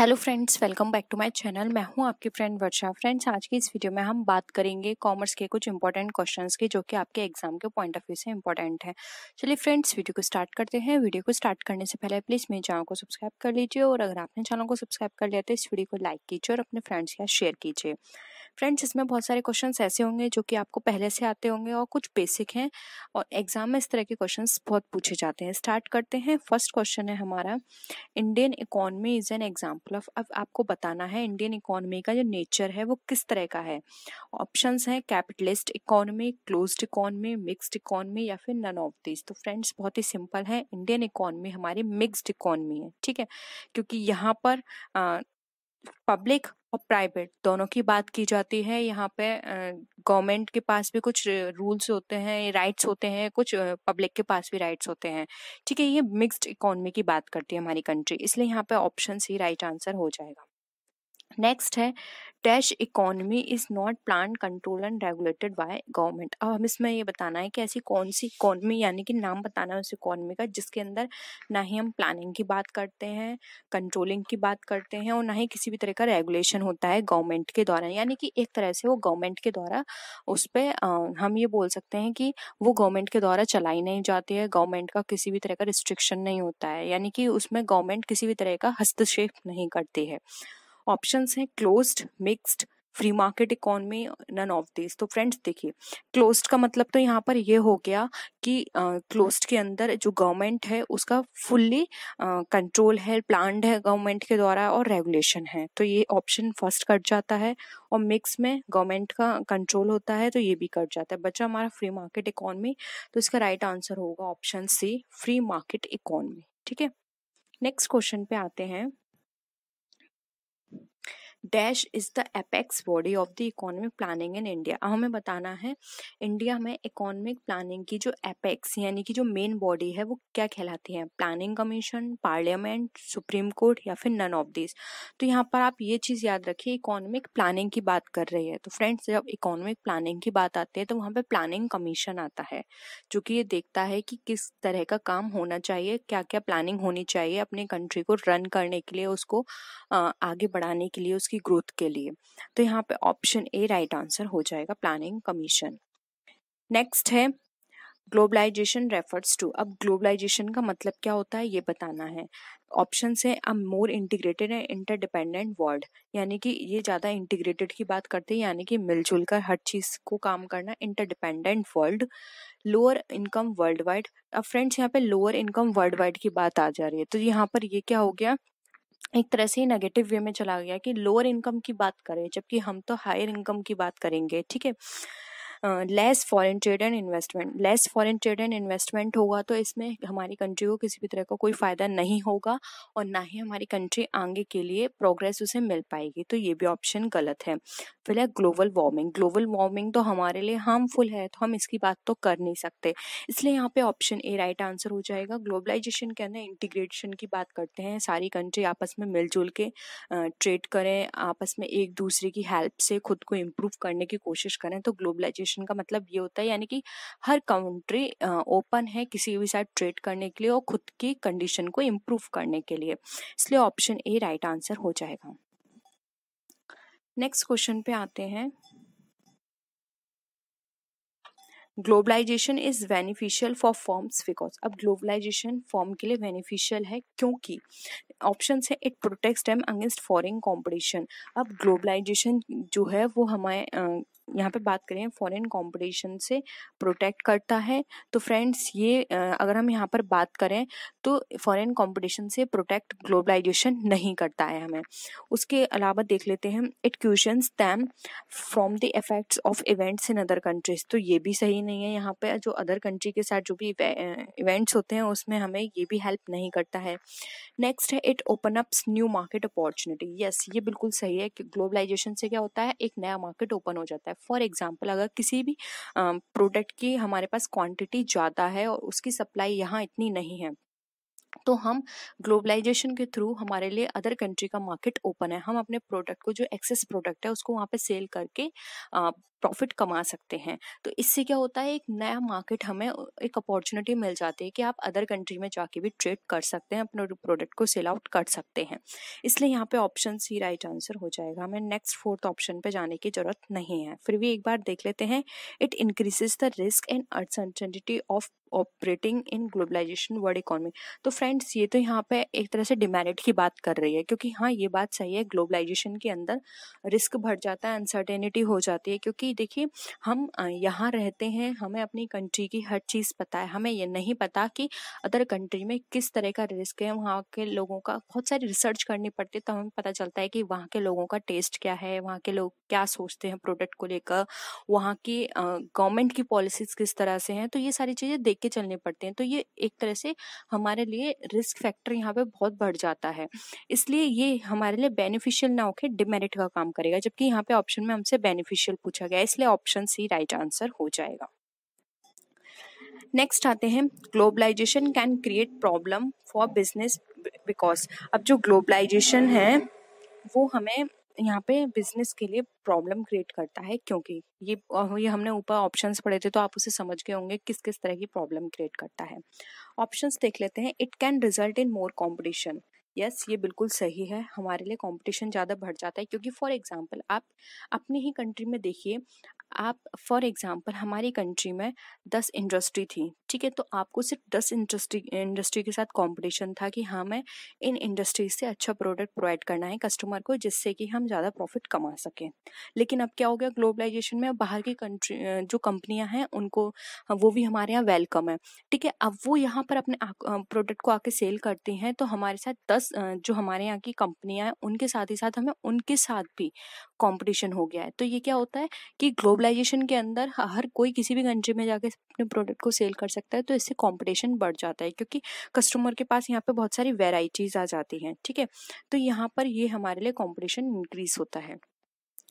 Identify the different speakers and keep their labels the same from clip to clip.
Speaker 1: Hello friends welcome back to my channel मैं हूं आपकी फ्रेंड वर्षा फ्रेंड्स आज की इस वीडियो में हम बात करेंगे कॉमर्स के कुछ इंपॉर्टेंट क्वेश्चंस के जो कि आपके एग्जाम के पॉइंट ऑफ व्यू से इंपॉर्टेंट है चलिए फ्रेंड्स वीडियो को स्टार्ट करते हैं वीडियो को स्टार्ट करने से पहले प्लीज़ मेरे चैनल को सब्सक्राइब कर लीजिए और अगर आपने चैनल को सब्सक्राइब कर लिया तो इस वीडियो को लाइक कीजिए और अपने फ्रेंड्स के साथ शेयर कीजिए फ्रेंड्स इसमें बहुत सारे क्वेश्चन ऐसे होंगे जो कि आपको पहले से आते होंगे और कुछ बेसिक हैं और एग्जाम में इस तरह के क्वेश्चन बहुत पूछे जाते हैं स्टार्ट करते हैं फर्स्ट क्वेश्चन है हमारा Indian economy is an example of अब आपको बताना है इंडियन इकोनॉमी का जो नेचर है वो किस तरह का है ऑप्शन है capitalist economy close economy mixed economy या फिर नन ऑफ दिस तो फ्रेंड्स बहुत ही सिंपल है इंडियन इकोनॉमी हमारी मिक्सड इकोनॉमी है ठीक है क्योंकि यहाँ पर पब्लिक और प्राइवेट दोनों की बात की जाती है यहाँ पे गवर्नमेंट के पास भी कुछ रूल्स होते हैं राइट्स होते हैं कुछ पब्लिक के पास भी राइट्स होते हैं ठीक है ये मिक्स्ड इकोनॉमी की बात करती है हमारी कंट्री इसलिए यहाँ पे ऑप्शन सी राइट आंसर हो जाएगा नेक्स्ट है dash economy is not plan control and regulated by government अब हम इसमें ये बताना है कि ऐसी कौन सी इकोनमी यानी कि नाम बताना है उस इकोनमी का जिसके अंदर ना ही हम प्लानिंग की बात करते हैं कंट्रोलिंग की बात करते हैं और ना ही किसी भी तरह का रेगुलेशन होता है गवर्नमेंट के द्वारा यानी कि एक तरह से वो गवर्नमेंट के द्वारा उस पर हम ये बोल सकते हैं कि वो गवर्नमेंट के द्वारा चलाई नहीं जाती है गवर्नमेंट का किसी भी तरह का रिस्ट्रिक्शन नहीं होता है यानी कि उसमें गवर्नमेंट किसी भी तरह का हस्तक्षेप नहीं करती है ऑप्शंस हैं closed mixed free market economy none of this तो फ्रेंड्स देखिए क्लोज्ड का मतलब तो यहाँ पर यह हो गया कि क्लोज्ड के अंदर जो गवर्नमेंट है उसका फुल्ली कंट्रोल है प्लान्ड है गवर्नमेंट के द्वारा और रेगुलेशन है तो ये ऑप्शन फर्स्ट कट जाता है और मिक्स में गवर्नमेंट का कंट्रोल होता है तो ये भी कट जाता है बच्चा हमारा फ्री मार्केट इकोनॉमी तो इसका राइट आंसर होगा option C free market economy ठीक है नेक्स्ट क्वेश्चन पे आते हैं dash is the apex body of the economic planning in India हमें बताना है इंडिया में इकोनॉमिक प्लानिंग की जो एपेक्स यानी कि जो मेन बॉडी है वो क्या कहलाती है planning commission parliament supreme court या फिर नन ऑफ दिस तो यहाँ पर आप ये चीज़ याद रखिए इकोनॉमिक प्लानिंग की बात कर रही है तो फ्रेंड्स जब इकोनॉमिक प्लानिंग की बात आती है तो वहाँ पर प्लानिंग कमीशन आता है जो कि ये देखता है कि किस तरह का काम होना चाहिए क्या क्या प्लानिंग होनी चाहिए अपने कंट्री को रन करने के लिए उसको आगे बढ़ाने के लिए उस उसकी ग्रोथ के लिए तो यहाँ पे ऑप्शन ए राइट आंसर हो जाएगा प्लानिंग कमीशन नेक्स्ट है ग्लोबलाइजेशन रेफर्स टू अब ग्लोबलाइजेशन का मतलब क्या होता है ये बताना है ऑप्शन है a more integrated and interdependent world यानी कि ये ज़्यादा इंटीग्रेटेड की बात करते हैं यानी कि मिलजुल कर हर चीज़ को काम करना interdependent world lower income world wide अब फ्रेंड्स यहाँ पे लोअर इनकम वर्ल्ड वाइड की बात आ जा रही है तो यहाँ पर ये क्या हो गया एक तरह से नेगेटिव वे में चला गया कि लोअर इनकम की बात करें जबकि हम तो हायर इनकम की बात करेंगे ठीक है less foreign trade and investment less foreign trade and investment होगा तो इसमें हमारी कंट्री को किसी भी तरह का को कोई फ़ायदा नहीं होगा और ना ही हमारी कंट्री आगे के लिए प्रोग्रेस उसे मिल पाएगी तो ये भी ऑप्शन गलत है फिर है ग्लोबल वार्मिंग ग्लोबल वार्मिंग तो हमारे लिए हार्मफुल है तो हम इसकी बात तो कर नहीं सकते इसलिए यहाँ पे ऑप्शन ए राइट आंसर हो जाएगा ग्लोबलाइजेशन के अंदर इंटीग्रेशन की बात करते हैं सारी कंट्री आपस में मिलजुल के ट्रेड करें आपस में एक दूसरे की हेल्प से खुद को इम्प्रूव करने की कोशिश करें तो ग्लोबलाइजेशन लिबरलाइजेशन का मतलब ये होता है यानी कि हर कंट्री ओपन है किसी भी साथ ट्रेड करने के लिए और खुद की कंडीशन को इम्प्रूव करने के लिए इसलिए ऑप्शन ए राइट आंसर हो जाएगा नेक्स्ट क्वेश्चन पे आते हैं globalisation is beneficial for firms because अब ग्लोबलाइजेशन फॉर्म के लिए बेनिफिशियल है क्योंकि ऑप्शन है it protect them against foreign competition अब ग्लोबलाइजेशन जो है वो हमारे यहाँ पे बात करें फॉरेन कंपटीशन से प्रोटेक्ट करता है तो फ्रेंड्स ये अगर हम यहाँ पर बात करें तो फॉरेन कंपटीशन से प्रोटेक्ट ग्लोबलाइजेशन नहीं करता है हमें उसके अलावा देख लेते हैं it cushion them from the effects of events in other countries तो ये भी सही नहीं है यहाँ पर जो अदर कंट्री के साथ जो भी इवेंट्स होते हैं उसमें हमें ये भी हेल्प नहीं करता है नेक्स्ट है it open ups new market opportunity yes ये बिल्कुल सही है कि ग्लोबलाइजेशन से क्या होता है एक नया मार्केट ओपन हो जाता है फॉर एग्जाम्पल अगर किसी भी प्रोडक्ट की हमारे पास क्वांटिटी ज़्यादा है और उसकी सप्लाई यहाँ इतनी नहीं है तो हम ग्लोबलाइजेशन के थ्रू हमारे लिए अदर कंट्री का मार्केट ओपन है हम अपने प्रोडक्ट को जो एक्सेस प्रोडक्ट है उसको वहाँ पे सेल करके प्रॉफिट कमा सकते हैं तो इससे क्या होता है एक नया मार्केट हमें एक अपॉर्चुनिटी मिल जाती है कि आप अदर कंट्री में जाके भी ट्रेड कर सकते हैं अपने प्रोडक्ट को सेल आउट कर सकते हैं इसलिए यहाँ पे ऑप्शन सी राइट आंसर हो जाएगा हमें नेक्स्ट फोर्थ ऑप्शन पर जाने की ज़रूरत नहीं है फिर भी एक बार देख लेते हैं it increases the risk and uncertainty of operating in globalisation world economy तो फ्रेंड्स ये तो यहाँ पे एक तरह से डिमेरिट की बात कर रही है क्योंकि हाँ ये बात सही है ग्लोबलाइजेशन के अंदर रिस्क बढ़ जाता है अनसर्टेनिटी हो जाती है क्योंकि देखिए हम यहाँ रहते हैं हमें अपनी कंट्री की हर चीज़ पता है हमें ये नहीं पता कि अदर कंट्री में किस तरह का रिस्क है वहाँ के लोगों का बहुत सारी रिसर्च करनी पड़ती है तो हमें पता चलता है कि वहाँ के लोगों का टेस्ट क्या है वहाँ के लोग क्या सोचते हैं प्रोडक्ट को लेकर वहाँ की गवर्नमेंट की पॉलिसीज़ किस तरह से हैं तो ये सारी चीज़ें देख लेके चलने पड़ते हैं तो ये एक तरह से हमारे लिए रिस्क फैक्टर यहाँ पे बहुत बढ़ जाता है इसलिए ये हमारे लिए बेनिफिशियल ना होकर डिमेरिट का काम करेगा जबकि यहाँ पे ऑप्शन में हमसे बेनिफिशियल पूछा गया इसलिए ऑप्शन सी राइट आंसर हो जाएगा नेक्स्ट आते हैं globalisation can create problem for business because अब जो ग्लोबलाइजेशन है वो हमें यहाँ पे बिजनेस के लिए प्रॉब्लम क्रिएट करता है क्योंकि ये ये हमने ऊपर ऑप्शंस पढ़े थे तो आप उसे समझ गए होंगे किस किस तरह की प्रॉब्लम क्रिएट करता है ऑप्शंस देख लेते हैं it can result in more competition yes ये बिल्कुल सही है हमारे लिए कंपटीशन ज़्यादा बढ़ जाता है क्योंकि फॉर एग्जाम्पल आप अपनी ही कंट्री में देखिए आप फॉर एग्ज़ाम्पल हमारी कंट्री में दस इंडस्ट्री थी ठीक है तो आपको सिर्फ दस इंडस्ट्री इंडस्ट्री के साथ कंपटीशन था कि हाँ मैं इन इंडस्ट्री से अच्छा प्रोडक्ट प्रोवाइड करना है कस्टमर को जिससे कि हम ज़्यादा प्रॉफिट कमा सकें लेकिन अब क्या हो गया ग्लोबलाइजेशन में बाहर की कंट्री जो कंपनियाँ हैं उनको हाँ, वो भी हमारे यहाँ वेलकम है ठीक है अब वो यहाँ पर अपने प्रोडक्ट को आके सेल करती हैं तो हमारे साथ दस जो हमारे यहाँ की कंपनियाँ हैं उनके साथ ही साथ हमें उनके साथ भी कंपटीशन हो गया है तो ये क्या होता है कि ग्लोबलाइजेशन के अंदर हर कोई किसी भी कंट्री में जाके अपने प्रोडक्ट को सेल कर सकता है तो इससे कंपटीशन बढ़ जाता है क्योंकि कस्टमर के पास यहाँ पे बहुत सारी वेराइटीज़ आ जाती हैं ठीक है तो यहाँ पर ये हमारे लिए कॉम्पिटिशन इंक्रीज होता है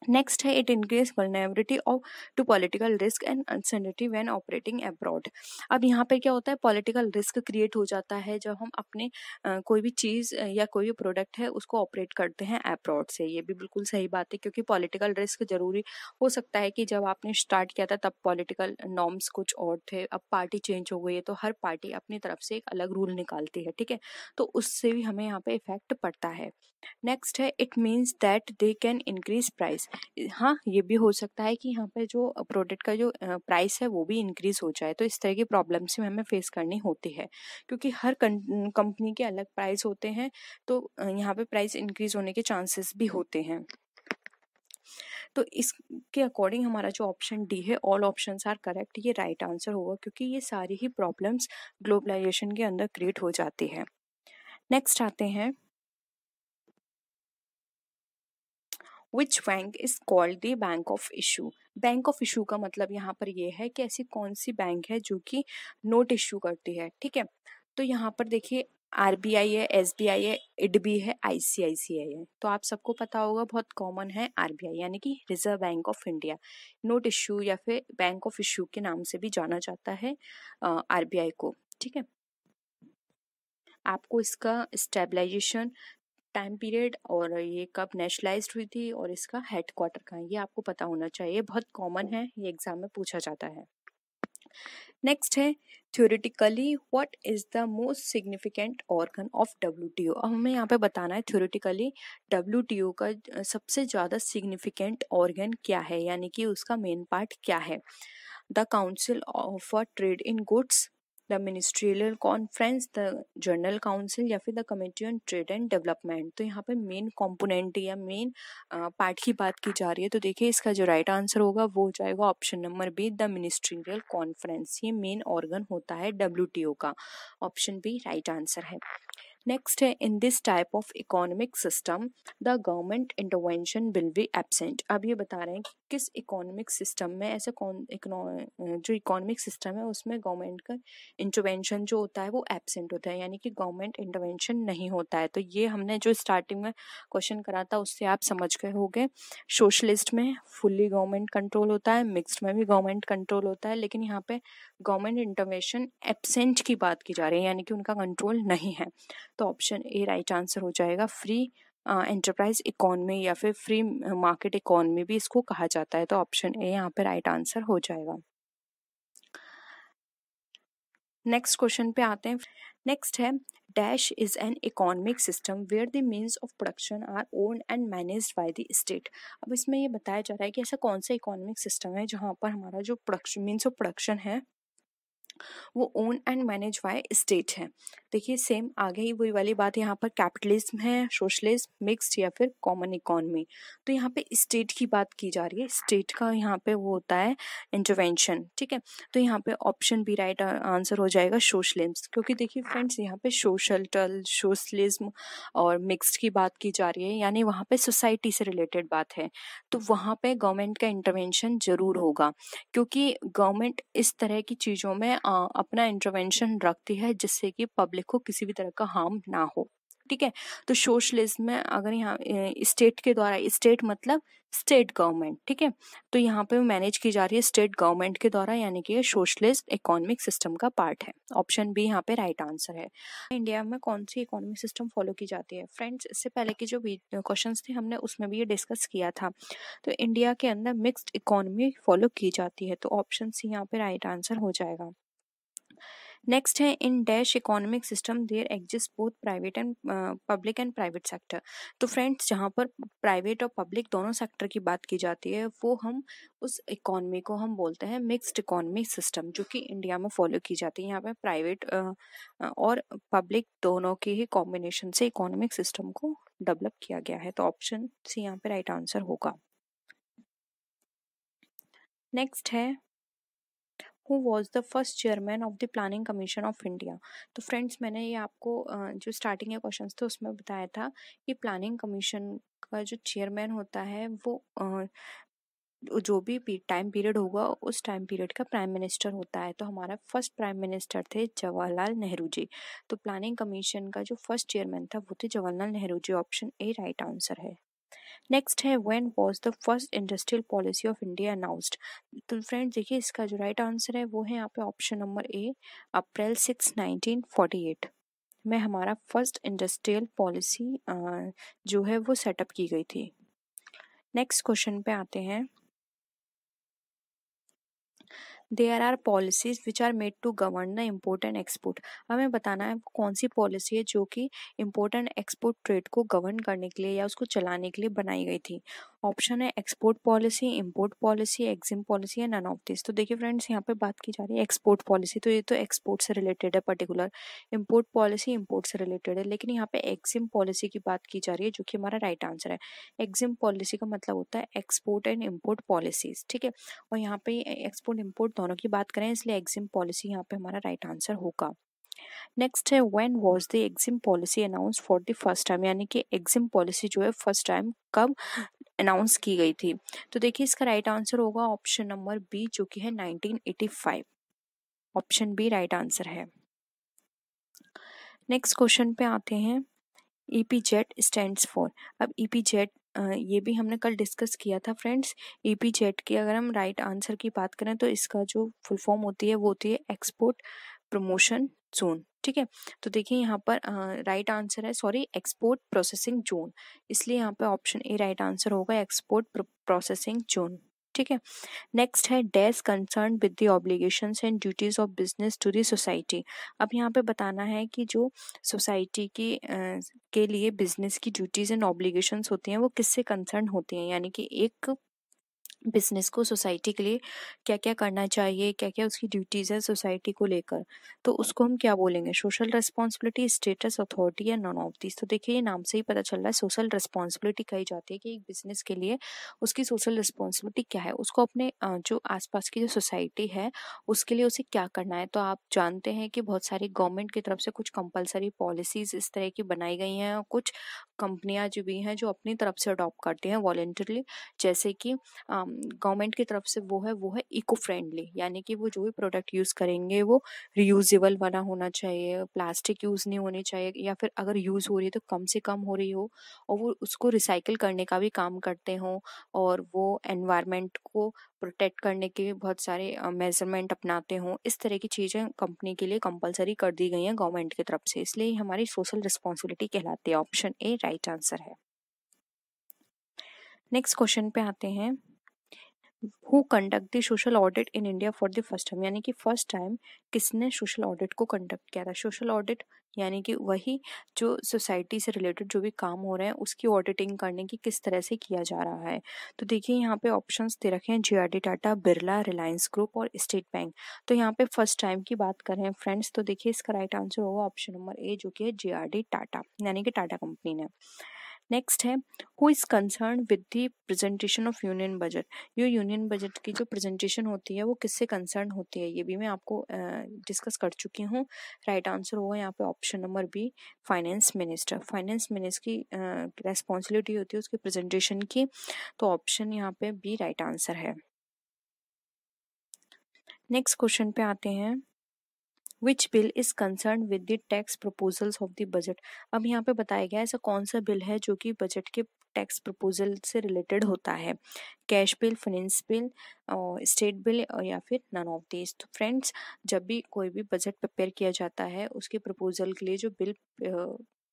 Speaker 1: नेक्स्ट है it increase vulnerability of to political risk and uncertainty when operating abroad अब यहाँ पर क्या होता है पॉलिटिकल रिस्क क्रिएट हो जाता है जब हम अपने आ, कोई भी चीज़ या कोई भी प्रोडक्ट है उसको ऑपरेट करते हैं अब्रॉड से ये भी बिल्कुल सही बात है क्योंकि पॉलिटिकल रिस्क ज़रूरी हो सकता है कि जब आपने स्टार्ट किया था तब पॉलिटिकल नॉर्म्स कुछ और थे अब पार्टी चेंज हो गई है तो हर पार्टी अपनी तरफ से एक अलग रूल निकालती है ठीक है तो उससे भी हमें यहाँ पर इफेक्ट पड़ता है नेक्स्ट है it means that they can increase price हाँ ये भी हो सकता है कि यहाँ पे जो प्रोडक्ट का जो प्राइस है वो भी इंक्रीज़ हो जाए तो इस तरह की प्रॉब्लम से हमें फेस करनी होती है क्योंकि हर कंपनी के अलग प्राइस होते हैं तो यहाँ पे प्राइस इंक्रीज़ होने के चांसेस भी होते हैं तो इसके अकॉर्डिंग हमारा जो ऑप्शन डी है ऑल ऑप्शन आर करेक्ट ये राइट right आंसर होगा क्योंकि ये सारी ही प्रॉब्लम्स ग्लोबलाइजेशन के अंदर क्रिएट हो जाती है नेक्स्ट आते हैं which bank is called the bank of issue bank of issue का मतलब यहाँ पर यह है कि ऐसी कौन सी बैंक है जो कि नोट इशू करती है ठीक है तो यहाँ पर देखिए आर बी आई है एस बी आई है इडबी है आई सी आई सी आई है तो आप सबको पता होगा बहुत कॉमन है आर बी आई यानी कि Reserve Bank of India note issue या फिर बैंक ऑफ इशू के नाम से भी जाना जाता है आर बी आई को ठीक है आपको इसका स्टेबलाइजेशन टाइम पीरियड और ये कब नेशनलाइज हुई थी और इसका हेड क्वार्टर कहाँ ये आपको पता होना चाहिए बहुत कॉमन है ये एग्जाम में पूछा जाता है नेक्स्ट है theoretically what is the most significant organ of W T O अब हमें यहाँ पे बताना है थ्योरेटिकली डब्ल्यू टी ओ का सबसे ज़्यादा सिग्निफिकेंट ऑर्गन क्या है यानी कि उसका मेन पार्ट क्या है the council of trade in goods the ministerial conference the general council या फिर the committee on trade and development तो यहाँ पे मेन कॉम्पोनेंट या मेन पार्ट की बात की जा रही है तो देखिए इसका जो राइट आंसर होगा वो हो जाएगा option number B the ministerial conference ये मेन ऑर्गन होता है डब्ल्यू का ऑप्शन बी राइट आंसर है नेक्स्ट है in this type of economic system the government intervention will be absent अब ये बता रहे हैं कि किस इकोनॉमिक सिस्टम में ऐसे कौन जो इकोनॉमिक सिस्टम है उसमें गवर्नमेंट का इंटरवेंशन जो होता है वो एबसेंट होता है यानी कि गवर्नमेंट इंटरवेंशन नहीं होता है तो ये हमने जो स्टार्टिंग में क्वेश्चन करा था उससे आप समझ गए हो गए सोशलिस्ट में फुल्ली गवर्नमेंट कंट्रोल होता है मिक्सड में भी गवर्नमेंट कंट्रोल होता है लेकिन यहाँ पे गवर्नमेंट इंटरवेंशन एबसेंट की बात की जा रही है यानी कि उनका कंट्रोल नहीं है तो ऑप्शन ए राइट आंसर हो जाएगा फ्री एंटरप्राइज इकोनमी या फिर फ्री मार्केट इकोनमी भी इसको कहा जाता है तो ऑप्शन ए यहाँ पे राइट आंसर हो जाएगा नेक्स्ट क्वेश्चन पे आते हैं नेक्स्ट है dash is an economic system where the means of production are own and manage by the state अब इसमें ये बताया जा रहा है कि ऐसा कौन सा इकोनॉमिक सिस्टम है जहाँ पर हमारा जो प्रोडक्शन मीन्स ऑफ प्रोडक्शन है वो own and manage by state है देखिए सेम आगे ही वही वाली बात यहाँ पर कैपिटलिज्म है सोशलिज्म मिक्स्ड या फिर कॉमन इकोनमी तो यहाँ पे स्टेट की बात की जा रही है स्टेट का यहाँ पे वो होता है इंटरवेंशन ठीक है तो यहाँ पे ऑप्शन भी राइट आंसर हो जाएगा सोशलिज्म क्योंकि देखिए फ्रेंड्स यहाँ पे सोशल टल सोशलिज्म और मिक्सड की बात की जा रही है यानी वहाँ पे सोसाइटी से रिलेटेड बात है तो वहाँ पे गवर्नमेंट का इंटरवेंशन ज़रूर होगा क्योंकि गवर्नमेंट इस तरह की चीज़ों में अपना इंटरवेंशन रखती है जिससे कि पब्लिक को किसी भी तरह का हार्म ना हो ठीक है तो सोशलिज्म में अगर यहाँ स्टेट के द्वारा स्टेट मतलब स्टेट गवर्नमेंट ठीक है तो यहाँ पे मैनेज की जा रही है स्टेट गवर्नमेंट के द्वारा यानी कि सोशलिस्ट इकोनॉमिक सिस्टम का पार्ट है ऑप्शन बी यहाँ पे राइट आंसर है इंडिया में कौन सी इकोनॉमिक सिस्टम फॉलो की जाती है फ्रेंड्स इससे पहले की जो क्वेश्चन थे हमने उसमें भी ये डिस्कस किया था तो इंडिया के अंदर मिक्सड इकोनॉमी फॉलो की जाती है तो ऑप्शन सी यहाँ पे राइट आंसर हो जाएगा नेक्स्ट है in dash economic system there exist both private and public and private sector तो फ्रेंड्स जहाँ पर प्राइवेट और पब्लिक दोनों सेक्टर की बात की जाती है वो हम उस इकोनॉमी को हम बोलते हैं मिक्सड इकोनॉमिक सिस्टम जो कि इंडिया में फॉलो की जाती है यहाँ पर प्राइवेट uh, uh, और पब्लिक दोनों के ही कॉम्बिनेशन से इकोनॉमिक सिस्टम को डेवलप किया गया है तो ऑप्शन सी यहाँ पे राइट आंसर होगा नेक्स्ट है who was the first chairman of the planning commission of India तो फ्रेंड्स मैंने ये आपको जो स्टार्टिंग के क्वेश्चन थे उसमें बताया था कि प्लानिंग कमीशन का जो चेयरमैन होता है वो जो भी टाइम पीरियड होगा उस टाइम पीरियड का प्राइम मिनिस्टर होता है तो हमारा फर्स्ट प्राइम मिनिस्टर थे जवाहरलाल नेहरू जी तो प्लानिंग कमीशन का जो फर्स्ट चेयरमैन था वो थे Jawaharlal Nehru ji option A right answer है नेक्स्ट है when was the first industrial policy of India announced तो फ्रेंड देखिए इसका जो राइट आंसर है वो है यहाँ पे option number A April six nineteen forty eight में हमारा फर्स्ट इंडस्ट्रियल पॉलिसी जो है वो सेटअप की गई थी नेक्स्ट क्वेश्चन पे आते हैं there are policies which are made to govern the import and export हमें बताना है कौन सी पॉलिसी है जो कि इम्पोर्ट एंड एक्सपोर्ट ट्रेड को गवर्न करने के लिए या उसको चलाने के लिए बनाई गई थी ऑप्शन है export policy import policy EXIM policy या नन ऑफ दिस तो देखिए फ्रेंड्स यहाँ पे बात की जा रही है एक्सपोर्ट पॉलिसी तो ये तो एक्सपोर्ट से रिलेटेड है पर्टिकुलर इम्पोर्ट पॉलिसी इम्पोर्ट से रिलेटेड है लेकिन यहाँ पे एक्जिम पॉलिसी की बात की जा रही है जो कि हमारा राइट आंसर है एक्जिम पॉलिसी का मतलब होता है एक्सपोर्ट एंड इम्पोर्ट पॉलिसीज ठीक है और यहाँ पे एक्सपोर्ट इम्पोर्ट दोनों की बात करें इसलिए एग्जिम पॉलिसी यहाँ पे हमारा राइट right आंसर होगा नेक्स्ट है when was the EXIM policy announce for the first time यानी कि एग्जिम पॉलिसी जो है फर्स्ट टाइम कब अनाउंस की गई थी तो देखिए इसका राइट right आंसर होगा ऑप्शन नंबर बी जो कि है 1985 ऑप्शन बी राइट आंसर है नेक्स्ट क्वेश्चन पे आते हैं E P Z stand for अब ई पी जेड ये भी हमने कल डिस्कस किया था फ्रेंड्स ई पी जेड की अगर हम राइट आंसर की बात करें तो इसका जो फुल फॉर्म होती है वो होती है एक्सपोर्ट प्रमोशन जोन ठीक है तो देखिए यहाँ पर राइट आंसर है सॉरी एक्सपोर्ट प्रोसेसिंग जोन इसलिए यहाँ पे ऑप्शन ए राइट आंसर होगा एक्सपोर्ट प्रोसेसिंग जोन ठीक है नेक्स्ट है dash concern with the obligation and duties of business to the society अब यहाँ पे बताना है कि जो सोसाइटी की के लिए बिजनेस की ड्यूटीज एंड ऑब्लिगेशन होती हैं वो किससे कंसर्न होती हैं यानी कि एक बिजनेस को सोसाइटी के लिए क्या क्या करना चाहिए क्या क्या उसकी ड्यूटीज़ है सोसाइटी को लेकर तो उसको हम क्या बोलेंगे सोशल रिस्पॉन्सिबिलिटी स्टेटस अथॉरिटी या नॉन ऑफ दिस तो देखिए ये नाम से ही पता चल रहा है सोशल रिस्पॉन्सिबिलिटी कही जाती है कि एक बिजनेस के लिए उसकी सोशल रिस्पॉन्सिबिलिटी क्या है उसको अपने जो आसपास की जो सोसाइटी है उसके लिए उसे क्या करना है तो आप जानते हैं कि बहुत सारी गवर्नमेंट की तरफ से कुछ कंपलसरी पॉलिसीज़ इस तरह की बनाई गई हैं और कुछ कंपनियाँ जो भी हैं जो अपनी तरफ से अडॉप्ट करती हैं वॉलेंटरली जैसे कि गवर्नमेंट की तरफ से वो है वो है इको फ्रेंडली यानी कि वो जो भी प्रोडक्ट यूज़ करेंगे वो रीयूजल वाला होना चाहिए प्लास्टिक यूज़ नहीं होने चाहिए या फिर अगर यूज़ हो रही है तो कम से कम हो रही हो और वो उसको रिसाइकिल करने का भी काम करते हों और वो एनवायरमेंट को प्रोटेक्ट करने के बहुत सारे मेजरमेंट अपनाते हों इस तरह की चीज़ें कंपनी के लिए कंपलसरी कर दी गई हैं गवर्नमेंट की तरफ से इसलिए हमारी सोशल रिस्पॉन्सिबिलिटी कहलाती है ऑप्शन ए राइट आंसर है नेक्स्ट क्वेश्चन पे आते हैं who conduct the social audit in India for the first time यानी कि फर्स्ट टाइम किसने सोशल ऑडिट को कंडक्ट किया था सोशल ऑडिट यानी कि वही जो सोसाइटी से रिलेटेड जो भी काम हो रहे हैं उसकी ऑडिटिंग करने की किस तरह से किया जा रहा है तो देखिए यहाँ पे ऑप्शंस दे रखे हैं जी टाटा बिरला रिलायंस ग्रुप और स्टेट बैंक तो यहाँ पे फर्स्ट टाइम की बात कर रहे हैं फ्रेंड्स तो देखिए इसका राइट आंसर होगा ऑप्शन नंबर ए जो कि है जी टाटा यानी कि टाटा कंपनी ने नेक्स्ट है who is concern with the presentation of union budget ये यूनियन बजट की जो प्रेजेंटेशन होती है वो किससे कंसर्न होती है ये भी मैं आपको डिस्कस uh, कर चुकी हूँ राइट आंसर होगा यहाँ पे option number B finance minister finance minister की रेस्पॉन्सिबिलिटी uh, होती है उसकी प्रेजेंटेशन की तो ऑप्शन यहाँ पे बी राइट आंसर है नेक्स्ट क्वेश्चन पे आते हैं which bill is concern with the tax proposals of the budget अब यहाँ पे बताया गया ऐसा कौन सा बिल है जो कि बजट के टैक्स प्रपोजल से रिलेटेड होता है कैश बिल फाइनेंस बिल और स्टेट बिल और या फिर नन ऑफ दिस तो फ्रेंड्स जब भी कोई भी बजट प्रिपेयर किया जाता है उसके प्रपोजल के लिए जो बिल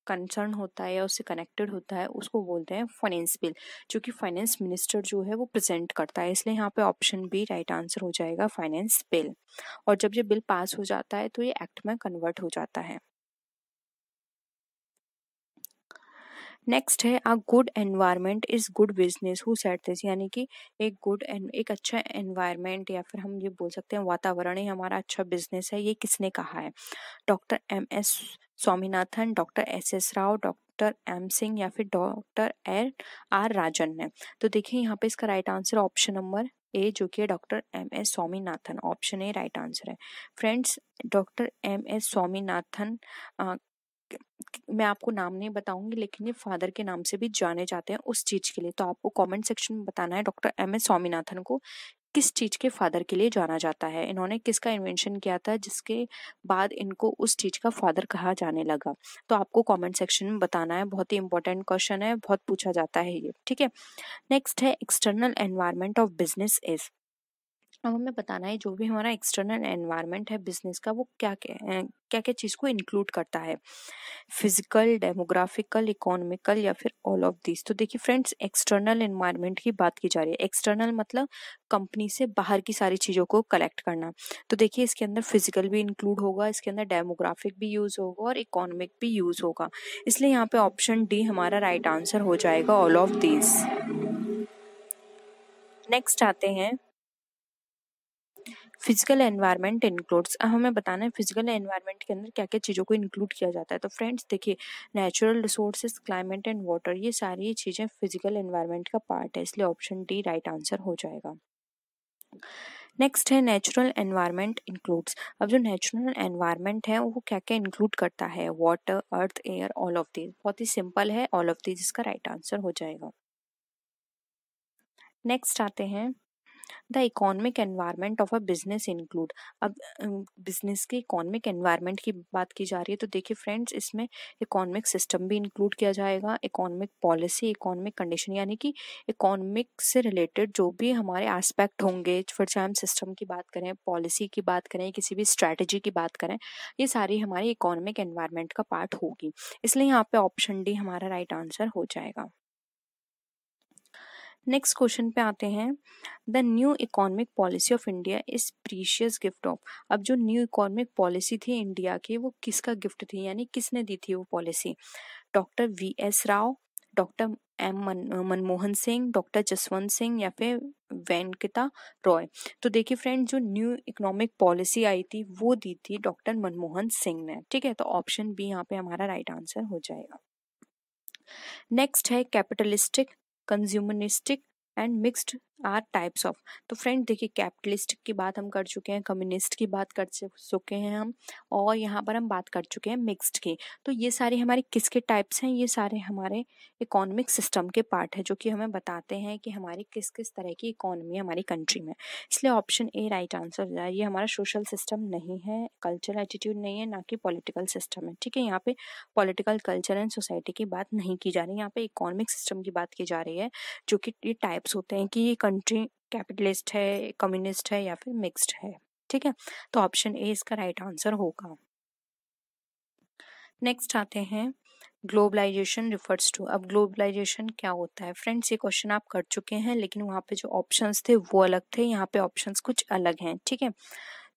Speaker 1: कंसर्न होता है या उससे कनेक्टेड होता है उसको बोलते हैं फाइनेंस बिल जो कि फाइनेंस मिनिस्टर जो है वो प्रेजेंट करता है इसलिए यहाँ पे ऑप्शन बी राइट आंसर हो जाएगा फाइनेंस बिल और जब ये बिल पास हो जाता है तो ये एक्ट में कन्वर्ट हो जाता है नेक्स्ट है a good environment is good business who said this यानी कि एक गुड एक अच्छा एनवायरनमेंट या फिर हम ये बोल सकते हैं वातावरण ही हमारा अच्छा बिजनेस है ये किसने कहा है doctor M S Swaminathan doctor S S Rao doctor M Singh या फिर डॉक्टर एल आर राजन ने तो देखिए यहाँ पे इसका right answer option number A जो कि है doctor M S Swaminathan option A right answer है friends doctor M S Swaminathan मैं आपको नाम नहीं बताऊंगी लेकिन ये फादर के नाम से भी जाने जाते हैं उस चीज़ के लिए तो आपको कमेंट सेक्शन में बताना है डॉक्टर एम एस स्वामीनाथन को किस चीज़ के फादर के लिए जाना जाता है इन्होंने किसका इन्वेंशन किया था जिसके बाद इनको उस चीज़ का फादर कहा जाने लगा तो आपको कमेंट सेक्शन में बताना है बहुत ही इंपॉर्टेंट क्वेश्चन है बहुत पूछा जाता है ये ठीक है नेक्स्ट है external environment of business is अब हमें बताना है जो भी हमारा एक्सटर्नल एनवायरनमेंट है बिजनेस का वो क्या क्या क्या क्या चीज़ को इंक्लूड करता है फिजिकल डेमोग्राफिकल इकोनॉमिकल या फिर ऑल ऑफ दिस तो देखिए फ्रेंड्स एक्सटर्नल एनवायरनमेंट की बात की जा रही है एक्सटर्नल मतलब कंपनी से बाहर की सारी चीज़ों को कलेक्ट करना तो देखिए इसके अंदर फिजिकल भी इंक्लूड होगा इसके अंदर डेमोग्राफिक भी यूज़ होगा और इकोनॉमिक भी यूज़ होगा इसलिए यहाँ पे ऑप्शन डी हमारा राइट right आंसर हो जाएगा ऑल ऑफ दिस नेक्स्ट आते हैं फिजिकल एनवायरनमेंट इंक्लूड्स अब हमें बताना है फिजिकल एनवायरनमेंट के अंदर क्या क्या चीज़ों को इंक्लूड किया जाता है तो फ्रेंड्स देखिए natural resources climate and water ये सारी चीज़ें फिजिकल एनवायरनमेंट का पार्ट है इसलिए ऑप्शन डी राइट आंसर हो जाएगा नेक्स्ट है नेचुरल एनवायरनमेंट इंक्लूड्स अब जो नेचुरल एनवायरनमेंट है वो क्या क्या इंक्लूड करता है water earth air all of these बहुत ही सिंपल है ऑल ऑफ दीज इसका राइट आंसर हो जाएगा नेक्स्ट आते हैं the economic environment of a business include अब बिजनेस के इकोनॉमिक एनवायरनमेंट की बात की जा रही है तो देखिए फ्रेंड्स इसमें इकोनॉमिक सिस्टम भी इंक्लूड किया जाएगा इकोनॉमिक पॉलिसी इकोनॉमिक कंडीशन यानी कि इकोनॉमिक से रिलेटेड जो भी हमारे एस्पेक्ट होंगे फिर चाहे हम सिस्टम की बात करें पॉलिसी की बात करें किसी भी स्ट्रैटेजी की बात करें ये सारी हमारी इकोनॉमिक एनवायरनमेंट का पार्ट होगी इसलिए यहाँ पे ऑप्शन डी हमारा राइट आंसर हो जाएगा नेक्स्ट क्वेश्चन पे आते हैं the new economic policy of India is precious gift of अब जो न्यू इकोनॉमिक पॉलिसी थी इंडिया की वो किसका गिफ्ट थी यानी किसने दी थी वो policy doctor V S Rao doctor M Manmohan Singh doctor Jaswant Singh या फिर वेंकता रॉय तो देखिए फ्रेंड जो न्यू इकोनॉमिक पॉलिसी आई थी वो दी थी डॉक्टर मनमोहन सिंह ने ठीक है तो ऑप्शन बी यहाँ पे हमारा राइट आंसर हो जाएगा नेक्स्ट है capitalistic consumeristic and mixed are types of तो फ्रेंड देखिए कैपिटलिस्ट की बात हम कर चुके हैं कम्युनिस्ट की बात कर चुके हैं हम और यहाँ पर हम बात कर चुके हैं मिक्स्ड की तो ये सारे हमारे किसके टाइप्स हैं ये सारे हमारे इकोनॉमिक सिस्टम के पार्ट है जो कि हमें बताते हैं कि हमारी किस किस तरह की इकोनॉमी है हमारी कंट्री में इसलिए ऑप्शन ए राइट आंसर हो जाए ये हमारा सोशल सिस्टम नहीं है कल्चरल एटीट्यूड नहीं है ना कि पॉलिटिकल सिस्टम है ठीक है यहाँ पे पॉलिटिकल कल्चर एंड सोसाइटी की बात नहीं की जा रही यहाँ पे इकोनॉमिक सिस्टम की बात की जा रही है जो कि ये टाइप्स होते हैं कि कंट्री कैपिटलिस्ट है कम्युनिस्ट है या फिर मिक्स्ड है ठीक है तो ऑप्शन ए इसका राइट आंसर होगा नेक्स्ट आते हैं ग्लोबलाइजेशन रिफर्स टू अब ग्लोबलाइजेशन क्या होता है फ्रेंड्स ये क्वेश्चन आप कर चुके हैं लेकिन वहाँ पे जो ऑप्शंस थे वो अलग थे यहाँ पे ऑप्शंस कुछ अलग हैं ठीक है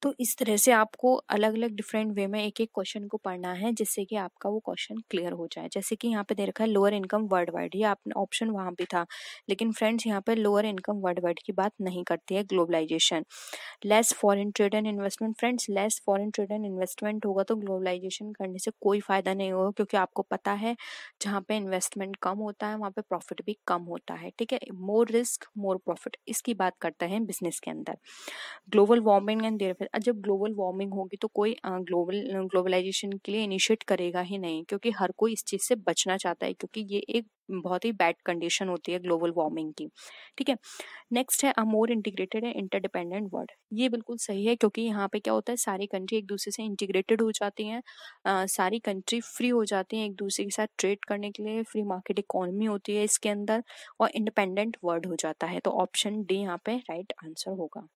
Speaker 1: तो इस तरह से आपको अलग अलग डिफरेंट वे में एक एक क्वेश्चन को पढ़ना है जिससे कि आपका वो क्वेश्चन क्लियर हो जाए जैसे कि यहाँ पे दे रखा है लोअर इनकम वर्ल्ड वाइड ये आपने ऑप्शन वहाँ पे था लेकिन फ्रेंड्स यहाँ पे लोअर इनकम वर्ल्ड वाइड की बात नहीं करती है globalisation less foreign trade and investment friends less foreign trade and investment होगा तो ग्लोबलाइजेशन करने से कोई फ़ायदा नहीं होगा क्योंकि आपको पता है जहाँ पे इन्वेस्टमेंट कम होता है वहाँ पे प्रॉफिट भी कम होता है ठीक है मोर रिस्क मोर प्रॉफिट इसकी बात करते हैं बिजनेस के अंदर ग्लोबल वार्मिंग एंड जब ग्लोबल वार्मिंग होगी तो कोई ग्लोबल ग्लोबलाइजेशन के लिए इनिशिएट करेगा ही नहीं क्योंकि हर कोई इस चीज़ से बचना चाहता है क्योंकि ये एक बहुत ही बैड कंडीशन होती है ग्लोबल वार्मिंग की ठीक है नेक्स्ट है a more integrated and interdependent world ये बिल्कुल सही है क्योंकि यहाँ पे क्या होता है सारी कंट्री एक दूसरे से इंटीग्रेटेड हो जाती हैं सारी कंट्री फ्री हो जाती हैं एक दूसरे के साथ ट्रेड करने के लिए फ्री मार्केट इकोनमी होती है इसके अंदर और इंडिपेंडेंट वर्ल्ड हो जाता है तो ऑप्शन डी यहाँ पे राइट आंसर होगा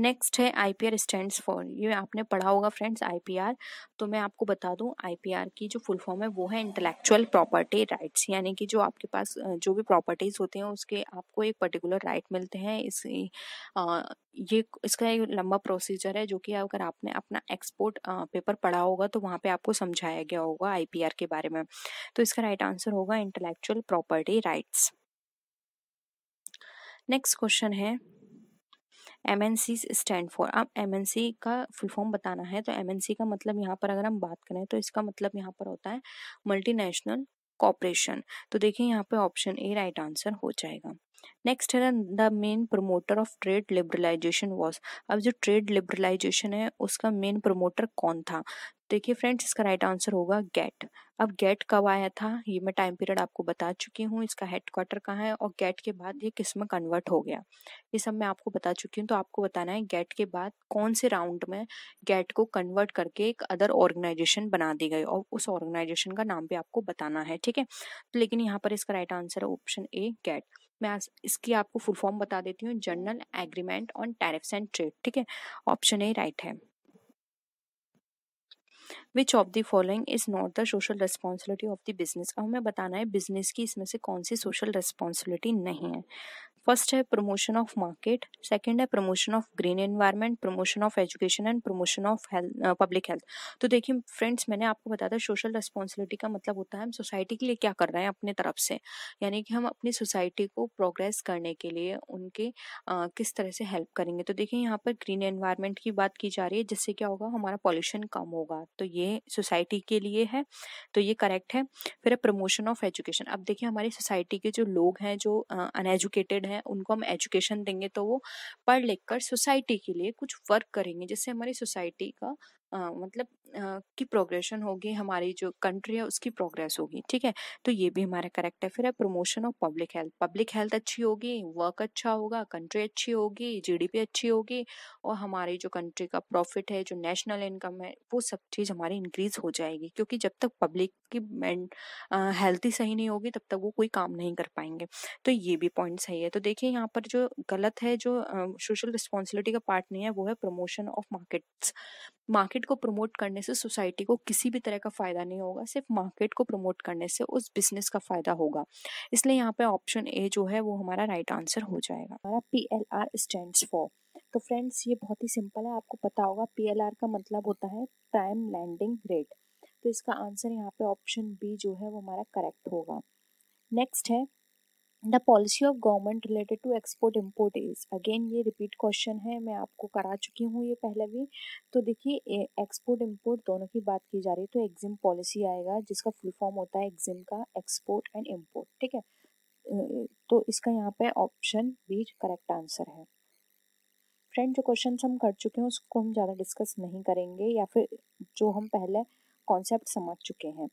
Speaker 1: नेक्स्ट है आई पी स्टैंड्स फॉर ये आपने पढ़ा होगा फ्रेंड्स आई तो मैं आपको बता दूं आई की जो फुल फॉर्म है वो है इंटेलेक्चुअल प्रॉपर्टी राइट्स यानी कि जो आपके पास जो भी प्रॉपर्टीज़ होते हैं उसके आपको एक पर्टिकुलर राइट मिलते हैं इस आ, ये इसका एक लंबा प्रोसीजर है जो कि अगर आपने अपना एक्सपोर्ट पेपर पढ़ा होगा तो वहाँ पर आपको समझाया गया होगा आईपीआर के बारे में तो इसका राइट आंसर होगा intellectual property rights next question है M N C stand for अब एम एन सी का फुल फॉर्म बताना है तो एम एन सी का मतलब यहाँ पर अगर हम बात करें तो इसका मतलब यहाँ पर होता है मल्टीनेशनल कॉपरेशन तो देखिए यहाँ पे ऑप्शन ए राइट आंसर हो जाएगा नेक्स्ट है the main promoter of trade liberalisation was अब जो ट्रेड लिबरलाइजेशन है उसका मेन प्रमोटर कौन था देखिए फ्रेंड्स इसका राइट आंसर होगा गेट अब गेट कब आया था ये मैं टाइम पीरियड आपको बता चुकी हूँ इसका हेडक्वार्टर कहाँ है और गेट के बाद ये किस में कन्वर्ट हो गया ये सब मैं आपको बता चुकी हूँ तो आपको बताना है गेट के बाद कौन से राउंड में गेट को कन्वर्ट करके एक अदर ऑर्गेनाइजेशन बना दी गई और उस ऑर्गेनाइजेशन का नाम भी आपको बताना है ठीक है तो लेकिन यहाँ पर इसका राइट आंसर है ऑप्शन ए गेट मैं इसकी आपको फुल फॉर्म बता देती हूँ general agreement on tariffs and trade ठीक है ऑप्शन ए राइट है which of the following is not the social responsibility of the business अब हमें बताना है बिजनेस की इसमें से कौन सी सोशल रिस्पॉन्सिबिलिटी नहीं है फर्स्ट है प्रमोशन ऑफ मार्केट सेकंड है promotion of green environment promotion of education and promotion of public health तो देखिए फ्रेंड्स मैंने आपको बताया था सोशल रिस्पॉन्सिबिलिटी का मतलब होता है हम सोसाइटी के लिए क्या कर रहे हैं अपने तरफ से यानी कि हम अपनी सोसाइटी को प्रोग्रेस करने के लिए उनके आ, किस तरह से हेल्प करेंगे तो देखिए यहाँ पर ग्रीन एनवायरनमेंट की बात की जा रही है जिससे क्या होगा हमारा पॉल्यूशन कम होगा तो ये हमारे सोसाइटी के लिए है तो ये करेक्ट है फिर है प्रमोशन ऑफ एजुकेशन अब देखिए हमारी सोसाइटी के जो लोग हैं जो अनएजुकेटेड हैं उनको हम एजुकेशन देंगे तो वो पढ़ लिख कर सोसाइटी के लिए कुछ वर्क करेंगे जिससे हमारी सोसाइटी का आ, मतलब आ, की प्रोग्रेशन होगी हमारी जो कंट्री है उसकी प्रोग्रेस होगी ठीक है तो ये भी हमारा करेक्ट है फिर है promotion of public health public health अच्छी होगी वर्क अच्छा होगा कंट्री अच्छी होगी जीडीपी अच्छी होगी और हमारी जो कंट्री का प्रॉफिट है जो नेशनल इनकम है वो सब चीज़ हमारी इंक्रीज हो जाएगी क्योंकि जब तक पब्लिक की हेल्थ ही सही नहीं होगी तब तक वो कोई काम नहीं कर पाएंगे तो ये भी पॉइंट सही है तो देखिए यहाँ पर जो गलत है जो सोशल रिस्पॉन्सिबिलिटी का पार्ट नहीं है वो है promotion of markets market market को प्रमोट करने से सोसाइटी को किसी भी तरह का फ़ायदा नहीं होगा सिर्फ मार्केट को प्रमोट करने से उस बिजनेस का फ़ायदा होगा इसलिए यहाँ पे ऑप्शन ए जो है वो हमारा राइट आंसर हो जाएगा हमारा P L R stand for तो फ्रेंड्स ये बहुत ही सिंपल है आपको पता होगा पी एल आर का मतलब होता है प्राइम लैंडिंग रेट तो इसका आंसर यहाँ पे ऑप्शन बी जो है वो हमारा करेक्ट होगा नेक्स्ट है the policy of government related to export import is again ये रिपीट क्वेश्चन है मैं आपको करा चुकी हूँ ये पहले भी तो देखिए एक्सपोर्ट इम्पोर्ट दोनों की बात की जा रही है तो एग्जिम पॉलिसी आएगा जिसका फुल फॉर्म होता है एग्जिम का एक्सपोर्ट एंड इम्पोर्ट ठीक है तो इसका यहाँ पे ऑप्शन भी करेक्ट आंसर है फ्रेंड जो क्वेश्चन हम कर चुके हैं उसको हम ज़्यादा डिस्कस नहीं करेंगे या फिर जो हम पहले कॉन्सेप्ट समझ चुके हैं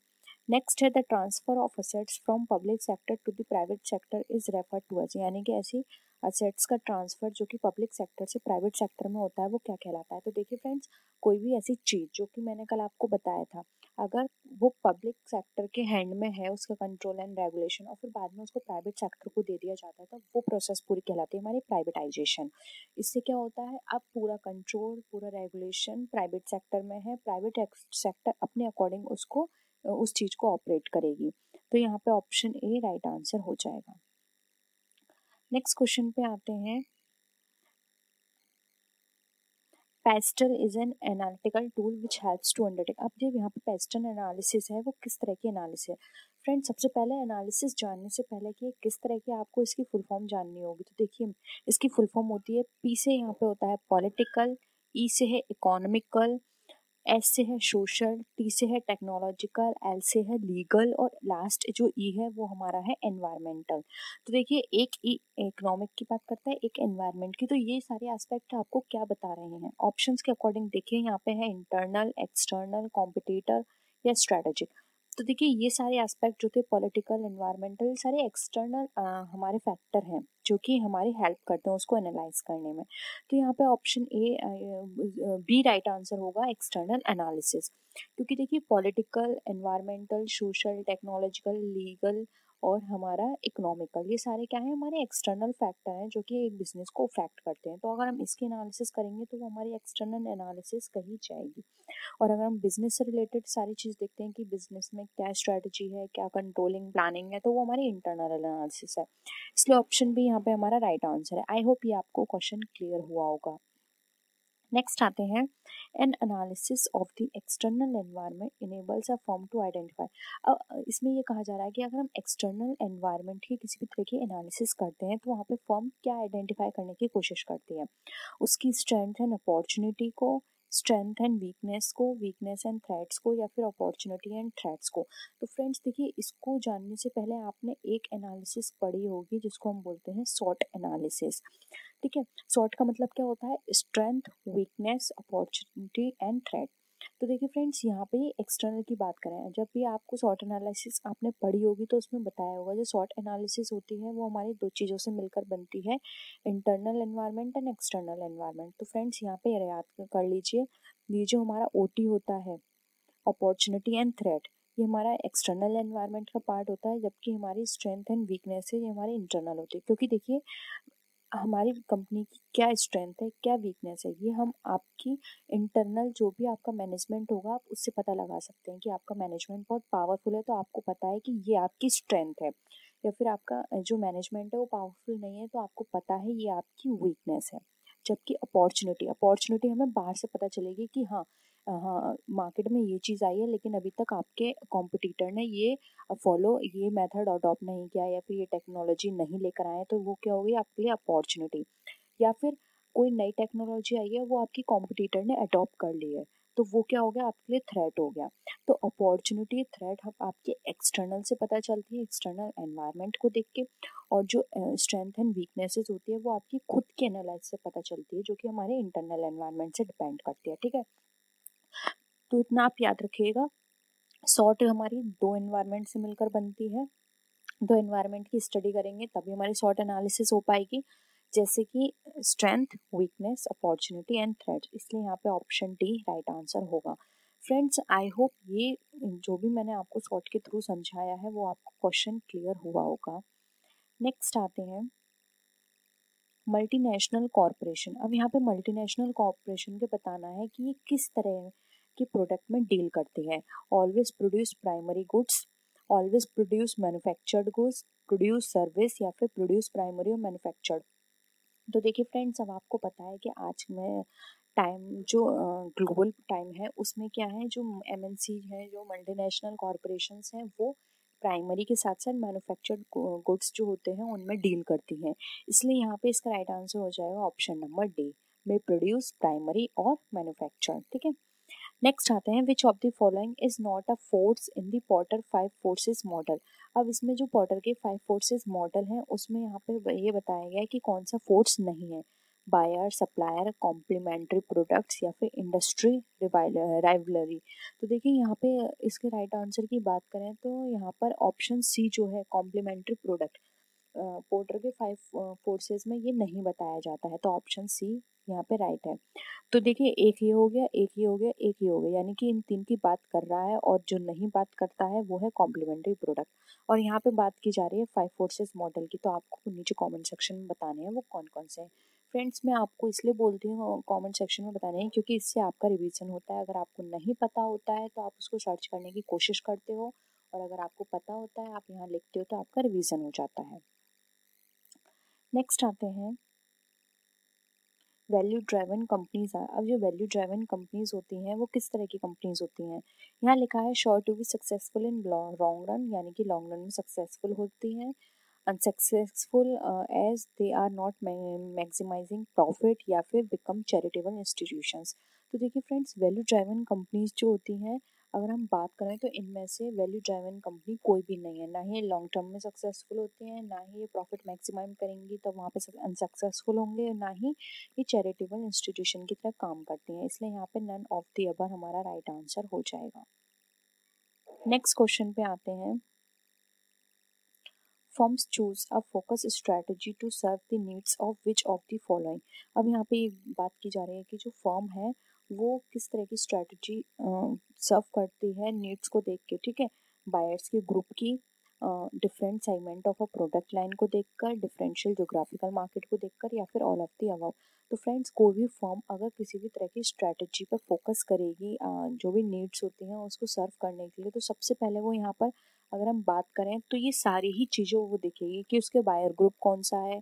Speaker 1: नेक्स्ट है the transfer of assets from public sector to the private sector is refer to as यानी कि ऐसी असेट्स का ट्रांसफर जो कि पब्लिक सेक्टर से प्राइवेट सेक्टर में होता है वो क्या कहलाता है तो देखिए फ्रेंड्स कोई भी ऐसी चीज़ जो कि मैंने कल आपको बताया था अगर वो पब्लिक सेक्टर के हैंड में है उसका कंट्रोल एंड रेगुलेशन और फिर बाद में उसको प्राइवेट सेक्टर को दे दिया जाता है तो वो प्रोसेस पूरी कहलाती है हमारी प्राइवेटाइजेशन इससे क्या होता है अब पूरा कंट्रोल पूरा रेगुलेशन प्राइवेट सेक्टर में है प्राइवेट सेक्टर अपने अकॉर्डिंग उसको उस चीज़ को ऑपरेट करेगी तो यहाँ पे ऑप्शन ए राइट आंसर हो जाएगा नेक्स्ट क्वेश्चन पे आते हैं PESTEL is an analytical tool which helps to undertake अब जो यहाँ पे पेस्टल एनालिसिस है वो किस तरह की एनालिसिस है फ्रेंड सबसे पहले एनालिसिस जानने से पहले कि किस तरह की आपको इसकी फुल फॉर्म जाननी होगी तो देखिए इसकी फुल फॉर्म होती है पी से यहाँ पे होता है पॉलिटिकल ई e से है इकोनॉमिकल एस से है सोशल टी से है टेक्नोलॉजिकल एल से है लीगल और लास्ट जो ई e है वो हमारा है एनवायरमेंटल तो देखिए एक ई e, इकोनॉमिक की बात करता है एक एनवायरमेंट की तो ये सारे एस्पेक्ट आपको क्या बता रहे हैं ऑप्शंस के अकॉर्डिंग देखिए यहाँ पे है इंटरनल एक्सटर्नल कॉम्पिटिटर या स्ट्रेटेजिक तो देखिए ये सारे एस्पेक्ट जो थे पॉलिटिकल इन्वायरमेंटल सारे एक्सटर्नल हमारे फैक्टर हैं जो कि हमारे हेल्प करते हैं उसको एनालाइज करने में तो यहाँ पे option A B right answer होगा एक्सटर्नल एनालिसिस क्योंकि देखिए political environmental social technological legal और हमारा इकोनॉमिकल ये सारे क्या है हमारे एक्सटर्नल फैक्टर हैं जो कि एक बिजनेस को अफेक्ट करते हैं तो अगर हम इसकी एनालिसिस करेंगे तो वो हमारी एक्सटर्नल एनालिसिस कही जाएगी और अगर हम बिजनेस से रिलेटेड सारी चीज़ देखते हैं कि बिजनेस में क्या स्ट्रेटजी है क्या कंट्रोलिंग प्लानिंग है तो वो हमारी इंटरनल एनालिसिस है इसलिए ऑप्शन भी यहाँ पे हमारा राइट आंसर है आई होप ये आपको क्वेश्चन क्लियर हुआ होगा नेक्स्ट आते हैं an analysis of the external environment enables a form to identify अब इसमें यह कहा जा रहा है कि अगर हम एक्सटर्नल एनवायरनमेंट की किसी भी तरह की एनालिसिस करते हैं तो वहाँ पे फॉर्म क्या आइडेंटिफाई करने की कोशिश करती है उसकी स्ट्रेंथ एंड अपॉर्चुनिटी को स्ट्रेंथ एंड वीकनेस को वीकनेस एंड थ्रेट्स को या फिर अपॉर्चुनिटी एंड थ्रेट्स को तो फ्रेंड्स देखिए इसको जानने से पहले आपने एक एनालिसिस पढ़ी होगी जिसको हम बोलते हैं सॉर्ट एनालिसिस ठीक है सॉर्ट का मतलब क्या होता है strength weakness opportunity and threat तो देखिए फ्रेंड्स यहाँ पे एक्सटर्नल की बात करें जब भी आपको शॉर्ट एनालिसिस आपने पढ़ी होगी तो उसमें बताया होगा जो शॉर्ट एनालिसिस होती है वो हमारी दो चीज़ों से मिलकर बनती है internal environment and external environment तो फ्रेंड्स यहाँ पे याद कर लीजिए ये जो हमारा ओ होता है अपॉर्चुनिटी एंड थ्रेट ये हमारा एक्सटर्नल एनवायरनमेंट का पार्ट होता है जबकि हमारी स्ट्रेंथ एंड वीकनेस है ये हमारे इंटरनल होती है क्योंकि देखिए हमारी कंपनी की क्या स्ट्रेंथ है क्या वीकनेस है ये हम आपकी इंटरनल जो भी आपका मैनेजमेंट होगा आप उससे पता लगा सकते हैं कि आपका मैनेजमेंट बहुत पावरफुल है तो आपको पता है कि ये आपकी स्ट्रेंथ है या फिर आपका जो मैनेजमेंट है वो पावरफुल नहीं है तो आपको पता है ये आपकी वीकनेस है जबकि अपॉर्चुनिटी अपॉर्चुनिटी हमें बाहर से पता चलेगी कि हाँ मार्केट में ये चीज़ आई है लेकिन अभी तक आपके कॉम्पिटिटर ने ये फॉलो ये मेथड अडॉप्ट नहीं किया या फिर ये टेक्नोलॉजी नहीं लेकर आए तो वो क्या होगी आपके लिए अपॉर्चुनिटी या फिर कोई नई टेक्नोलॉजी आई है वो आपकी कॉम्पिटिटर ने अडॉप्ट कर ली है तो वो क्या हो गया आपके लिए थ्रेट हो गया तो अपॉर्चुनिटी थ्रेट हम आपके एक्सटर्नल से पता चलती है एक्सटर्नल एनवायरनमेंट को देख के और जो स्ट्रेंथ एंड वीकनेसेस होती है वो आपकी खुद के एनालाइज से पता चलती है जो कि हमारे इंटरनल एनवायरनमेंट से डिपेंड करती है ठीक है तो इतना आप याद रखिएगा सॉर्ट हमारी दो इन्वायरमेंट से मिलकर बनती है दो इन्वायरमेंट की स्टडी करेंगे तभी हमारी सॉर्ट एनालिसिस हो पाएगी जैसे कि strength weakness opportunity and threat इसलिए यहाँ पे ऑप्शन डी राइट आंसर होगा फ्रेंड्स आई होप ये जो भी मैंने आपको शॉर्ट के थ्रू समझाया है वो आपको क्वेश्चन क्लियर हुआ होगा नेक्स्ट आते हैं मल्टीनेशनल कॉरपोरेशन अब यहाँ पे मल्टीनेशनल कॉरपोरेशन के बताना है कि ये किस तरह के प्रोडक्ट में डील करते हैं always produce primary goods always produce manufactured goods produce service या फिर प्रोड्यूस प्राइमरी और मैन्युफैक्चर्ड तो देखिए फ्रेंड्स अब आपको पता है कि आज में टाइम जो ग्लोबल टाइम है उसमें क्या है जो एम है जो मल्टीनेशनल कॉरपोरेशंस हैं वो प्राइमरी के साथ साथ मैन्युफैक्चर्ड गुड्स जो होते हैं उनमें डील करती हैं इसलिए यहाँ पे इसका राइट आंसर हो जाएगा ऑप्शन नंबर डी में प्रोड्यूस प्राइमरी और मैन्युफैक्चर ठीक है नेक्स्ट आते हैं which of the following is not a force in the Porter five forces model अब इसमें जो पॉटर के फाइव फोर्सेस मॉडल हैं उसमें यहाँ पे ये बताया गया है कि कौन सा फोर्स नहीं है बायर सप्लायर कॉम्प्लीमेंट्री प्रोडक्ट्स या फिर इंडस्ट्री राइवलरी uh, तो देखिए यहाँ पे इसके राइट आंसर की बात करें तो यहाँ पर ऑप्शन सी जो है कॉम्प्लीमेंट्री प्रोडक्ट पोर्टर के फाइव फोर्सेस uh, में ये नहीं बताया जाता है तो ऑप्शन सी यहाँ पे राइट है तो देखिए एक ये हो गया एक ये हो गया एक ये हो गया यानी कि इन तीन की बात कर रहा है और जो नहीं बात करता है वो है कॉम्प्लीमेंट्री प्रोडक्ट और यहाँ पे बात की जा रही है फाइव फोर्सेस मॉडल की तो आपको नीचे कमेंट सेक्शन में बताने हैं वो कौन कौन से हैं फ्रेंड्स मैं आपको इसलिए बोलती हूँ कमेंट सेक्शन में बताने क्योंकि इससे आपका रिवीजन होता है अगर आपको नहीं पता होता है तो आप उसको सर्च करने की कोशिश करते हो और अगर आपको पता होता है आप यहाँ लिखते हो तो आपका रिवीजन हो जाता है नेक्स्ट आते हैं वैल्यू ड्राइवन कंपनीज है अब जो वैल्यू ड्राइवन कंपनीज होती हैं वो किस तरह की कंपनीज होती हैं यहाँ लिखा है short to be successful in long run यानी कि लॉन्ग रन में सक्सेसफुल होती हैं unsuccessful as they are not maximising profit या फिर बिकम चैरिटेबल इंस्टीट्यूशन तो देखिए फ्रेंड्स वैल्यू ड्राइवन कंपनीज जो होती हैं अगर हम बात करें तो इनमें से वैल्यू ड्राइवन कंपनी कोई भी नहीं है ना ही लॉन्ग टर्म में सक्सेसफुल होती हैं ना ही ये प्रॉफिट मैक्सिमाइम करेंगी तो वहाँ पे सब अनसक्सेसफुल होंगे ना ही ये चैरिटेबल इंस्टीट्यूशन की तरह काम करती हैं इसलिए यहाँ पे नन ऑफ दी अबर हमारा राइट right आंसर हो जाएगा नेक्स्ट क्वेश्चन पे आते हैं firms choose a focus strategy to serve the needs of which of the following अब यहाँ पे बात की जा रही है कि जो फॉर्म है वो किस तरह की स्ट्रेटजी सर्व करती है नीड्स को देख के ठीक है बायर्स के ग्रुप की different segment of a product line को देखकर डिफरेंशियल जोग्राफिकल मार्केट को देखकर या फिर ऑल ऑफ दी अबाउ तो फ्रेंड्स कोई भी फॉर्म अगर किसी भी तरह की स्ट्रैटेजी पर फोकस करेगी जो भी नीड्स होती हैं उसको सर्व करने के लिए तो सबसे पहले वो यहाँ पर अगर हम बात करें तो ये सारी ही चीज़ों वो दिखेगी कि उसके बायर ग्रुप कौन सा है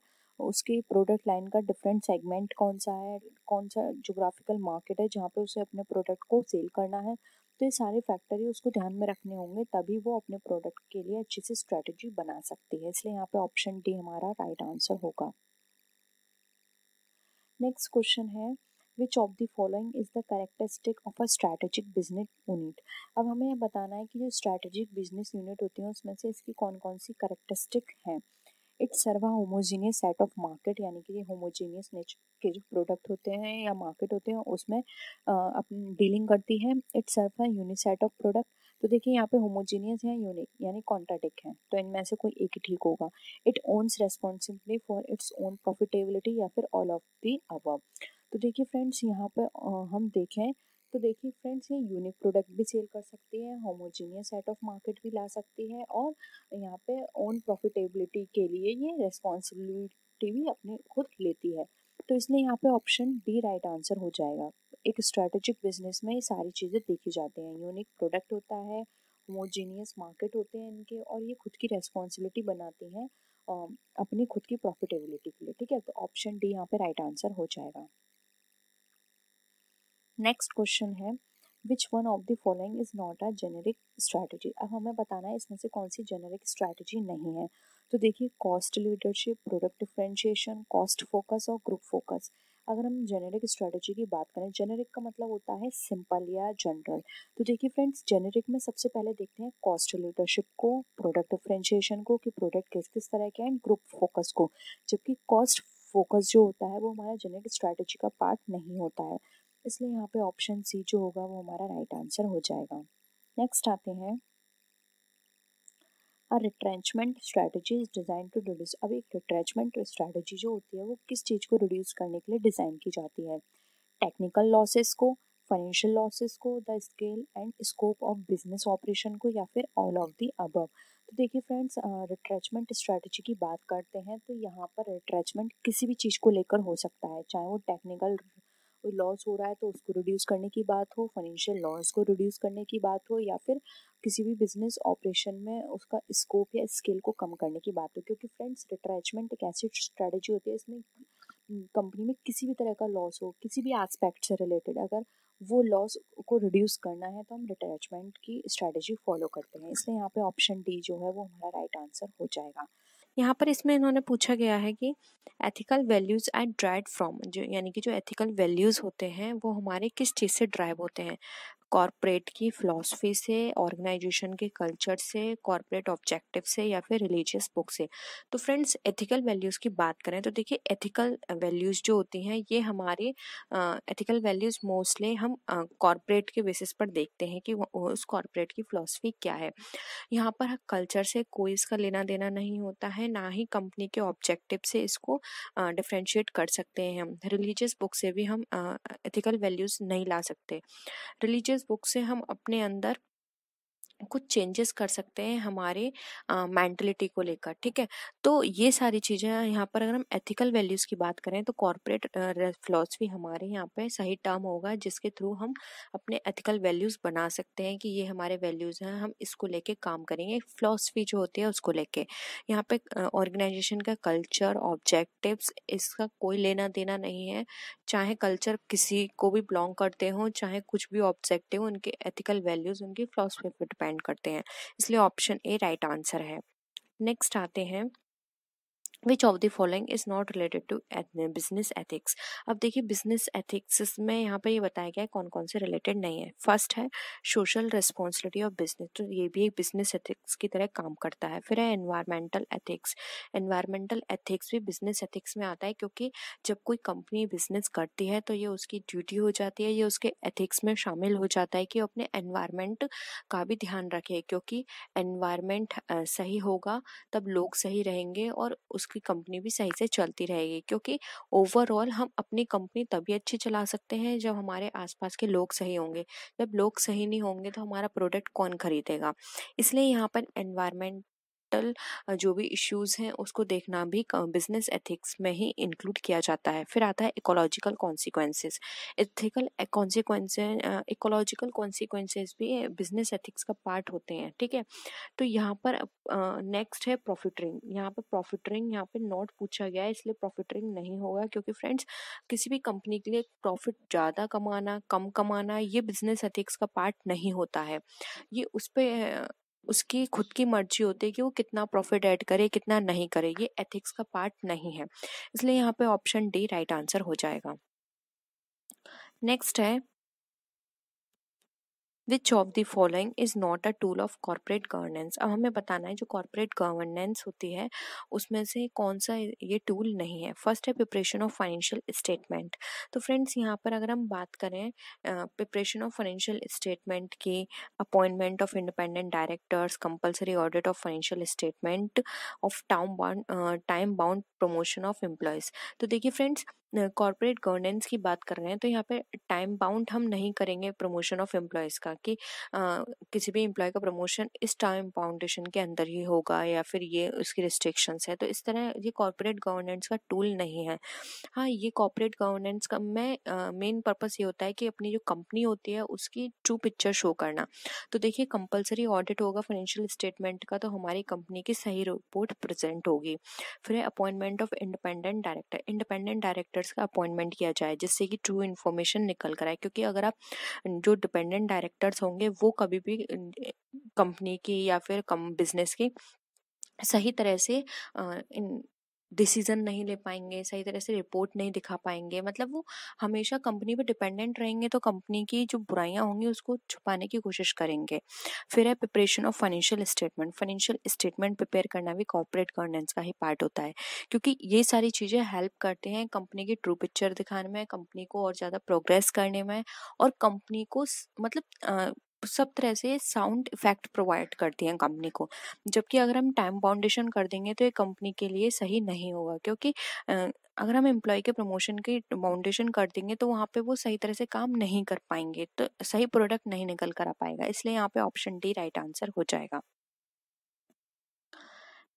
Speaker 1: उसके प्रोडक्ट लाइन का डिफरेंट सेगमेंट कौन सा है कौन सा जोग्राफिकल मार्केट है जहाँ पे उसे अपने प्रोडक्ट को सेल करना है तो ये सारे फैक्टर ही उसको ध्यान में रखने होंगे तभी वो अपने प्रोडक्ट के लिए अच्छी से स्ट्रेटजी बना सकती है इसलिए यहाँ पे ऑप्शन डी हमारा राइट आंसर होगा नेक्स्ट क्वेश्चन है which of the following is the characteristic of a strategic business unit अब हमें यह बताना है कि जो स्ट्रैटेजिक बिजनेस यूनिट होती हैं उसमें से इसकी कौन कौन सी करेक्टरिस्टिक हैं it's serve a homogeneous set of market यानी कि ये होमोजीनियस नेचर के जो प्रोडक्ट होते हैं या मार्केट होते हैं उसमें अपनी डीलिंग करती है इट्स सर्वा यूनिसेट ऑफ प्रोडक्ट तो देखिए यहाँ पे होमोजीनियस है यूनिक यानी कॉन्ट्राडिक है तो इनमें से कोई एक ही ठीक होगा it owns responsibility for its own profitability या फिर ऑल ऑफ दी अबव तो देखिए फ्रेंड्स यहाँ पर हम देखें तो देखिए फ्रेंड्स ये यूनिक प्रोडक्ट भी सेल कर सकती है होमोजीनियस सेट ऑफ मार्केट भी ला सकती है और यहाँ पे ओन प्रॉफिटेबिलिटी के लिए ये रेस्पॉन्सिबिलिटी भी अपने खुद लेती है तो इसलिए यहाँ पे ऑप्शन डी राइट आंसर हो जाएगा एक स्ट्रेटेजिक बिजनेस में ये सारी चीज़ें देखी जाती हैं यूनिक प्रोडक्ट होता है होमोजीनियस मार्केट होते हैं इनके और ये खुद की रेस्पॉन्सिबिलिटी बनाती हैं अपनी खुद की प्रॉफिटेबिलिटी के लिए ठीक है तो ऑप्शन डी यहाँ पर राइट आंसर हो जाएगा नेक्स्ट क्वेश्चन है which one of the following is not a generic strategy अब हमें बताना है इसमें से कौन सी जेनेरिक स्ट्रैटेजी नहीं है तो देखिए cost leadership product differentiation cost focus और ग्रुप फोकस अगर हम जेनेरिक स्ट्रेटजी की बात करें जेनेरिक का मतलब होता है सिंपल या जनरल तो देखिए फ्रेंड्स जेनेरिक में सबसे पहले देखते हैं कॉस्ट लीडरशिप को प्रोडक्ट डिफ्रेंशिएशन को कि प्रोडक्ट किस किस तरह के एंड ग्रुप फोकस को जबकि कॉस्ट फोकस जो होता है वो हमारा जेनेरिक स्ट्रैटेजी का पार्ट नहीं होता है इसलिए यहाँ पे ऑप्शन सी जो होगा वो हमारा राइट आंसर हो जाएगा नेक्स्ट आते हैं और retrenchment strategy is design to reduce अब एक रिट्रेंचमेंट स्ट्रैटेजी जो होती है वो किस चीज़ को रिड्यूस करने के लिए डिज़ाइन की जाती है टेक्निकल लॉसेस को फाइनेंशियल लॉसेस को the scale and scope of business operation को या फिर ऑल ऑफ दी अबव तो देखिए फ्रेंड्स रिट्रेचमेंट स्ट्रैटेजी की बात करते हैं तो यहाँ पर रिट्रेचमेंट किसी भी चीज़ को लेकर हो सकता है चाहे वो टेक्निकल कोई लॉस हो रहा है तो उसको रिड्यूस करने की बात हो फाइनेंशियल लॉस को रिड्यूस करने की बात हो या फिर किसी भी बिजनेस ऑपरेशन में उसका स्कोप या स्केल को कम करने की बात हो क्योंकि फ्रेंड्स रिट्रैचमेंट एक ऐसी स्ट्रैटेजी होती है इसमें कंपनी में किसी भी तरह का लॉस हो किसी भी एस्पेक्ट से रिलेटेड अगर वो लॉस को रिड्यूस करना है तो हम रिटैचमेंट की स्ट्रैटेजी फॉलो करते हैं इसलिए यहाँ पे ऑप्शन डी जो है वो हमारा राइट आंसर हो जाएगा यहाँ पर इसमें इन्होंने पूछा गया है कि ethical values are derived from जो यानी कि जो एथिकल वैल्यूज़ होते हैं वो हमारे किस चीज़ से ड्राइव होते हैं कॉरपोरेट की फ़िलासफ़ी से ऑर्गेनाइजेशन के कल्चर से कॉरपोरेट ऑब्जेक्टिव से या फिर रिलीजियस बुक से तो फ्रेंड्स एथिकल वैल्यूज़ की बात करें तो देखिए एथिकल वैल्यूज़ जो होती हैं ये हमारे एथिकल वैल्यूज़ मोस्टली हम कॉरपोरेट के बेसिस पर देखते हैं कि उस कॉरपोरेट की फ़िलासफ़ी क्या है यहाँ पर कल्चर से कोई इसका लेना देना नहीं होता है ना ही कंपनी के ऑब्जेक्टिव से इसको डिफ्रेंशिएट कर सकते हैं हम रिलीजियस बुक से भी हम एथिकल वैल्यूज़ नहीं ला सकते रिलीजियस बुक से हम अपने अंदर कुछ चेंजेस कर सकते हैं हमारे मैंटलिटी को लेकर ठीक है तो ये सारी चीज़ें यहाँ पर अगर हम एथिकल वैल्यूज़ की बात करें तो कॉरपोरेट फिलोसफी हमारे यहाँ पे सही टर्म होगा जिसके थ्रू हम अपने एथिकल वैल्यूज़ बना सकते हैं कि ये हमारे वैल्यूज़ हैं हम इसको लेके काम करेंगे फिलोसफी जो होती है उसको लेके यहाँ पे ऑर्गेनाइजेशन का कल्चर ऑब्जेक्टिव्स इसका कोई लेना देना नहीं है चाहे कल्चर किसी को भी बिलोंग करते हों चाहे कुछ भी ऑब्जेक्टिव उनके एथिकल वैल्यूज़ उनकी फिलोसफी पर डिपेंड करते हैं इसलिए ऑप्शन ए राइट आंसर है नेक्स्ट आते हैं which of the following is not related to business ethics अब देखिए बिजनेस एथिक्स में यहाँ पर ये बताया गया है कौन कौन से रिलेटेड नहीं है फर्स्ट है सोशल रिस्पॉन्सिबिलिटी ऑफ बिजनेस तो ये भी एक बिजनेस एथिक्स की तरह काम करता है फिर है एनवायरमेंटल एथिक्स एनवायरमेंटल एथिक्स भी बिजनेस एथिक्स में आता है क्योंकि जब कोई कंपनी बिजनेस करती है तो ये उसकी ड्यूटी हो जाती है ये उसके एथिक्स में शामिल हो जाता है कि अपने एनवायरमेंट का भी ध्यान रखे क्योंकि एनवायरमेंट सही होगा तब लोग सही रहेंगे और उसका आपकी कंपनी भी सही से चलती रहेगी क्योंकि ओवरऑल हम अपनी कंपनी तभी अच्छी चला सकते हैं जब हमारे आसपास के लोग सही होंगे जब लोग सही नहीं होंगे तो हमारा प्रोडक्ट कौन खरीदेगा इसलिए यहाँ पर एनवायरमेंट मेंटल जो भी इश्यूज हैं उसको देखना भी बिजनेस एथिक्स में ही इंक्लूड किया जाता है फिर आता है ecological consequences ethical consequence ecological consequences भी बिजनेस एथिक्स का पार्ट होते हैं ठीक है तो यहाँ पर नेक्स्ट है प्रॉफिटरिंग यहाँ पर प्रॉफिटरिंग यहाँ पर नॉट पूछा गया है इसलिए प्रॉफिटरिंग नहीं होगा क्योंकि फ्रेंड्स किसी भी कंपनी के लिए प्रॉफिट ज़्यादा कमाना कम कमाना ये बिजनेस एथिक्स का पार्ट नहीं होता है ये उस पर उसकी खुद की मर्जी होती है कि वो कितना प्रॉफिट ऐड करे कितना नहीं करे ये एथिक्स का पार्ट नहीं है इसलिए यहाँ पे ऑप्शन डी राइट आंसर हो जाएगा नेक्स्ट है which of the following is not a tool of corporate governance अब हमें बताना है जो कॉरपोरेट गवर्नेंस होती है उसमें से कौन सा ये टूल नहीं है फर्स्ट है प्रिपरेशन ऑफ फाइनेंशियल स्टेटमेंट तो फ्रेंड्स यहाँ पर अगर हम बात करें प्रिपरेशन ऑफ फाइनेंशियल स्टेटमेंट की appointment of independent directors compulsory audit of financial statement of town bound time bound promotion of employees तो देखिए फ्रेंड्स कॉरपोरेट गवर्नेंस की बात कर रहे हैं तो यहाँ पे टाइम बाउंड हम नहीं करेंगे प्रमोशन ऑफ एम्प्लॉयज़ का कि आ, किसी भी एम्प्लॉय का प्रमोशन इस टाइम बाउंडेशन के अंदर ही होगा या फिर ये उसकी रिस्ट्रिक्शंस है तो इस तरह ये कॉरपोरेट गवर्नेंस का टूल नहीं है हाँ ये कॉरपोरेट गवर्नेंस का मैं मेन पर्पज़ ये होता है कि अपनी जो कंपनी होती है उसकी ट्रू पिक्चर शो करना तो देखिए कंपलसरी ऑडिट होगा फाइनेंशियल स्टेटमेंट का तो हमारी कंपनी की सही रिपोर्ट प्रेजेंट होगी फिर appointment of independent director independent director directors का अपॉइंटमेंट किया जाए जिससे कि ट्रू इन्फॉर्मेशन निकल कर आए क्योंकि अगर आप जो डिपेंडेंट डायरेक्टर्स होंगे वो कभी भी कंपनी की या फिर कम बिजनेस की सही तरह से डिसीजन नहीं ले पाएंगे सही तरह से रिपोर्ट नहीं दिखा पाएंगे मतलब वो हमेशा कंपनी पर डिपेंडेंट रहेंगे तो कंपनी की जो बुराइयाँ होंगी उसको छुपाने की कोशिश करेंगे फिर है preparation of financial statement financial statement prepare करना भी कॉर्पोरेट गवर्नेंस का ही पार्ट होता है क्योंकि ये सारी चीज़ें हेल्प करते हैं कंपनी की ट्रू पिक्चर दिखाने में कंपनी को और ज़्यादा प्रोग्रेस करने में और कंपनी को मतलब सब तरह से साउंड इफेक्ट प्रोवाइड करती हैं कंपनी को जबकि अगर हम टाइम बाउंडेशन कर देंगे तो ये कंपनी के लिए सही नहीं होगा क्योंकि अगर हम एम्प्लॉय के प्रमोशन की बाउंडेशन कर देंगे तो वहाँ पे वो सही तरह से काम नहीं कर पाएंगे तो सही प्रोडक्ट नहीं निकल कर आ पाएगा इसलिए यहाँ पे ऑप्शन डी राइट आंसर हो जाएगा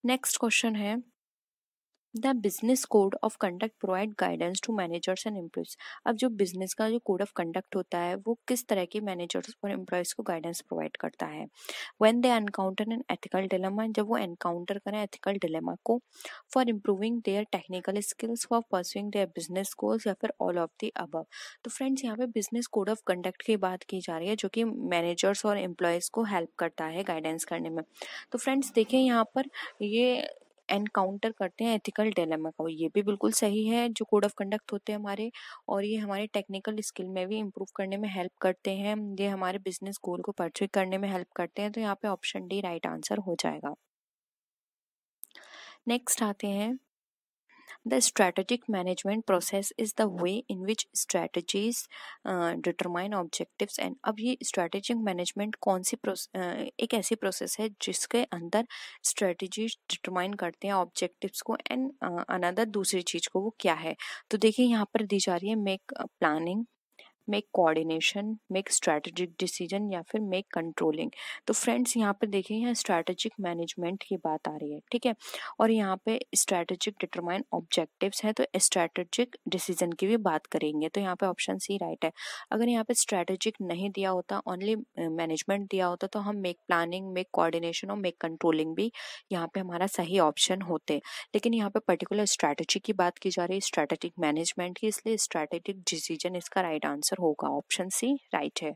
Speaker 1: नेक्स्ट क्वेश्चन है the business code of conduct provide guidance to managers and employees अब जो बिजनेस का जो कोड ऑफ कंडक्ट होता है वो किस तरह के मैनेजर्स और एम्प्लॉयज को गाइडेंस प्रोवाइड करता है when they encounter an ethical dilemma जब वो एनकाउंटर करें एथिकल डिलेमा को for improving their technical skills for pursuing their business goals या फिर ऑल ऑफ दी अबव तो फ्रेंड्स यहाँ पे बिजनेस कोड ऑफ कंडक्ट की बात की जा रही है जो कि मैनेजर्स और एम्प्लॉयज को हेल्प करता है गाइडेंस करने में तो फ्रेंड्स देखें यहाँ पर ये एनकाउंटर करते हैं एथिकल डेलेमा को ये भी बिल्कुल सही है जो कोड ऑफ कंडक्ट होते हैं हमारे और ये हमारे टेक्निकल स्किल में भी इम्प्रूव करने में हेल्प करते हैं ये हमारे बिजनेस गोल को परचू करने में हेल्प करते हैं तो यहाँ पे ऑप्शन डी राइट आंसर हो जाएगा नेक्स्ट आते हैं the strategic management process is the way in which strategies determine objectives and अब ये स्ट्रैटेजिक मैनेजमेंट कौन सी uh, एक ऐसी प्रोसेस है जिसके अंदर स्ट्रेटजीज डिटरमाइन करते हैं ऑब्जेक्टिव्स को एंड अनदर uh, दूसरी चीज़ को वो क्या है तो देखिए यहाँ पर दी जा रही है make planning make coordination make strategic decision या फिर मेक कंट्रोलिंग तो फ्रेंड्स यहाँ पर देखिए यहाँ स्ट्रैटेजिक मैनेजमेंट की बात आ रही है ठीक है और यहाँ पे स्ट्रैटेजिक डिटरमाइन ऑब्जेक्टिव्स है तो स्ट्रैटेजिक डिसीजन की भी बात करेंगे तो यहाँ पे ऑप्शन सी राइट है अगर यहाँ पे स्ट्रैटेजिक नहीं दिया होता ओनली मैनेजमेंट दिया होता तो हम मेक प्लानिंग मेक कोऑर्डिनेशन और मेक कंट्रोलिंग भी यहाँ पे हमारा सही ऑप्शन होते लेकिन यहाँ पे पर्टिकुलर स्ट्रैटेजी की बात की जा रही है स्ट्रैटेजिक मैनेजमेंट की इसलिए स्ट्रैटेजिक डिसीजन इसका राइट आंसर आंसर होगा ऑप्शन सी राइट है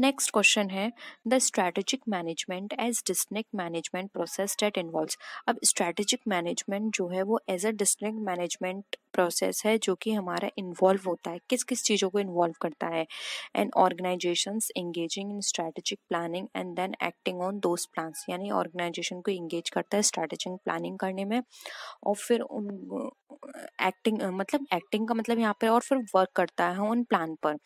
Speaker 1: नेक्स्ट क्वेश्चन है the strategic management as distinct management process that involve अब स्ट्रैटेजिक मैनेजमेंट जो है वो as a distinct management process है जो कि हमारा इन्वॉल्व होता है किस किस चीज़ों को इन्वॉल्व करता है and organisation engaging in strategic planning and then acting on those plan यानी ऑर्गेनाइजेशन को इंगेज करता है स्ट्रैटेजिक प्लानिंग करने में और फिर उन एक्टिंग मतलब एक्टिंग का मतलब यहाँ पर और फिर वर्क करता है उन प्लान पर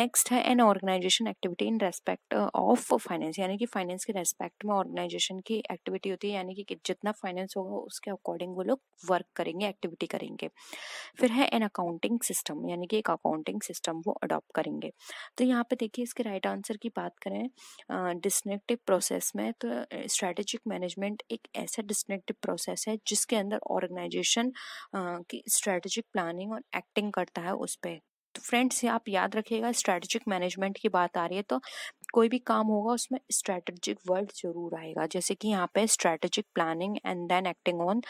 Speaker 1: नेक्स्ट है an organisation activity in respect of finance यानी कि फाइनेंस के रेस्पेक्ट में ऑर्गेनाइजेशन की एक्टिविटी होती है यानी कि जितना फाइनेंस होगा उसके अकॉर्डिंग वो लोग वर्क करेंगे एक्टिविटी करेंगे फिर है एन अकाउंटिंग सिस्टम यानी कि एक अकाउंटिंग सिस्टम वो अडॉप्ट करेंगे तो यहाँ पे देखिए इसके राइट आंसर की बात करें डिस्नेक्टिव प्रोसेस में तो स्ट्रेटेजिक मैनेजमेंट एक ऐसा डिस्नेक्टिव प्रोसेस है जिसके अंदर ऑर्गेनाइजेशन की स्ट्रेटेजिक प्लानिंग और एक्टिंग करता है उस पर फ्रेंड्स आप याद रखिएगा स्ट्रैटेजिक मैनेजमेंट की बात आ रही है तो कोई भी काम होगा उसमें स्ट्रैटेजिक वर्ड जरूर आएगा जैसे कि यहाँ पे strategic planning and then acting on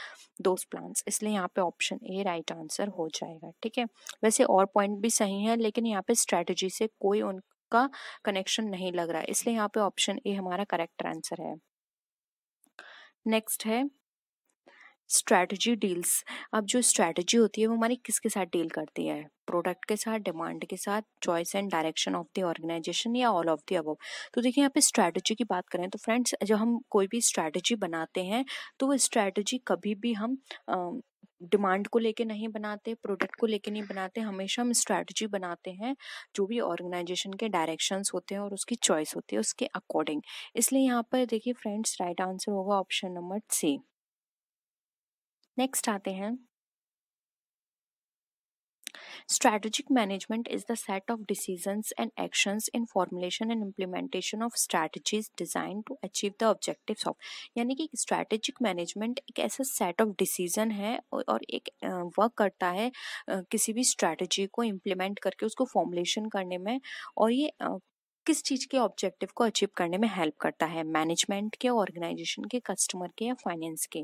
Speaker 1: those plans इसलिए यहाँ पे ऑप्शन ए राइट आंसर हो जाएगा ठीक है वैसे और पॉइंट भी सही है लेकिन यहाँ पे स्ट्रैटेजी से कोई उनका कनेक्शन नहीं लग रहा है इसलिए यहाँ पे ऑप्शन ए हमारा करेक्ट आंसर है नेक्स्ट है स्ट्रैटी डील्स अब जो स्ट्रैटेजी होती है वो हमारी किसके साथ डील करती है प्रोडक्ट के साथ डिमांड के साथ choice and direction of the organisation या ऑल ऑफ द अबव तो देखिए यहाँ पे स्ट्रैटी की बात करें तो फ्रेंड्स जब हम कोई भी स्ट्रैटी बनाते हैं तो वो स्ट्रैटी कभी भी हम डिमांड को लेके नहीं बनाते प्रोडक्ट को लेके नहीं बनाते हमेशा हम स्ट्रैटी बनाते हैं जो भी ऑर्गेनाइजेशन के डायरेक्शंस होते हैं और उसकी चॉइस होती है उसके अकॉर्डिंग इसलिए यहाँ पर देखिए फ्रेंड्स राइट आंसर होगा ऑप्शन नंबर सी नेक्स्ट आते हैं strategic management is the set of decision and actions in formulation and implementation of strategies design to achieve the objective of यानी कि स्ट्रैटेजिक मैनेजमेंट एक ऐसा सेट ऑफ डिसीजन है और एक वर्क करता है किसी भी स्ट्रैटेजी को इम्प्लीमेंट करके उसको फॉर्मुलेशन करने में और ये किस चीज़ के ऑब्जेक्टिव को अचीव करने में हेल्प करता है मैनेजमेंट के ऑर्गेनाइजेशन के कस्टमर के या फाइनेंस के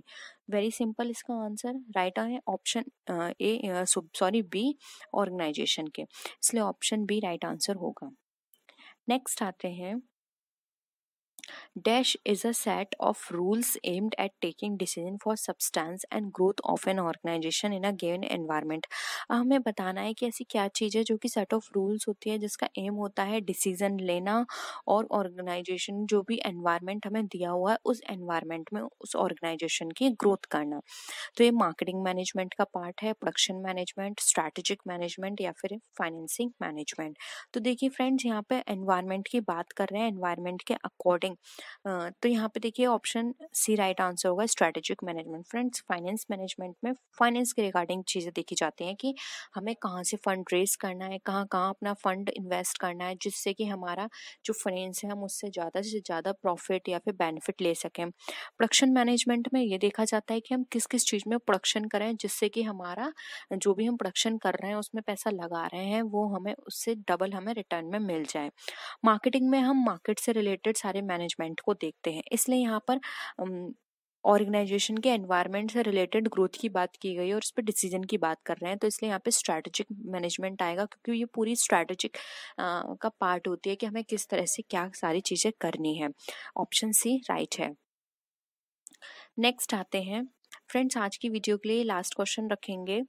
Speaker 1: वेरी सिंपल इसका आंसर राइट है option A sorry B organisation के इसलिए ऑप्शन बी राइट आंसर होगा नेक्स्ट आते हैं Dash is a set of rules aimed at taking decision for substance and growth of an organization in a given environment. हमें बताना है कि ऐसी क्या चीज़ है जो कि सेट ऑफ रूल्स होती है जिसका एम होता है डिसीजन लेना और ऑर्गेनाइजेशन जो भी एनवायरनमेंट हमें दिया हुआ है उस एनवायरनमेंट में उस ऑर्गेनाइजेशन की ग्रोथ करना तो ये मार्केटिंग मैनेजमेंट का पार्ट है प्रोडक्शन मैनेजमेंट स्ट्रैटेजिक मैनेजमेंट या फिर फाइनेंसिंग मैनेजमेंट तो देखिए फ्रेंड्स यहाँ पे एनवायरनमेंट की बात कर रहे हैं एनवायरनमेंट के अकॉर्डिंग तो यहाँ पे देखिए ऑप्शन सी राइट आंसर होगा strategic management friends finance management में फाइनेंस के रिगार्डिंग चीज़ें देखी जाती हैं कि हमें कहाँ से फ़ंड रेज करना है कहाँ कहाँ अपना फ़ंड इन्वेस्ट करना है जिससे कि हमारा जो फाइनेंस है हम उससे ज़्यादा से ज़्यादा प्रॉफिट या फिर बेनिफिट ले सकें प्रोडक्शन मैनेजमेंट में ये देखा जाता है कि हम किस किस चीज़ में प्रोडक्शन करें जिससे कि हमारा जो भी हम प्रोडक्शन कर रहे हैं उसमें पैसा लगा रहे हैं वो हमें उससे डबल हमें रिटर्न में मिल जाए मार्केटिंग में हम मार्केट से रिलेटेड सारे मैनेज मैनेजमेंट को देखते हैं इसलिए यहाँ पर ऑर्गेनाइजेशन के एनवायरनमेंट से रिलेटेड ग्रोथ की बात की गई है और इस पर डिसीजन की बात कर रहे हैं तो इसलिए यहाँ पे स्ट्रैटेजिक मैनेजमेंट आएगा क्योंकि ये पूरी स्ट्रैटेजिक का पार्ट होती है कि हमें किस तरह से क्या सारी चीज़ें करनी है ऑप्शन सी राइट है नेक्स्ट आते हैं फ्रेंड्स आज की वीडियो के लिए लास्ट क्वेश्चन रखेंगे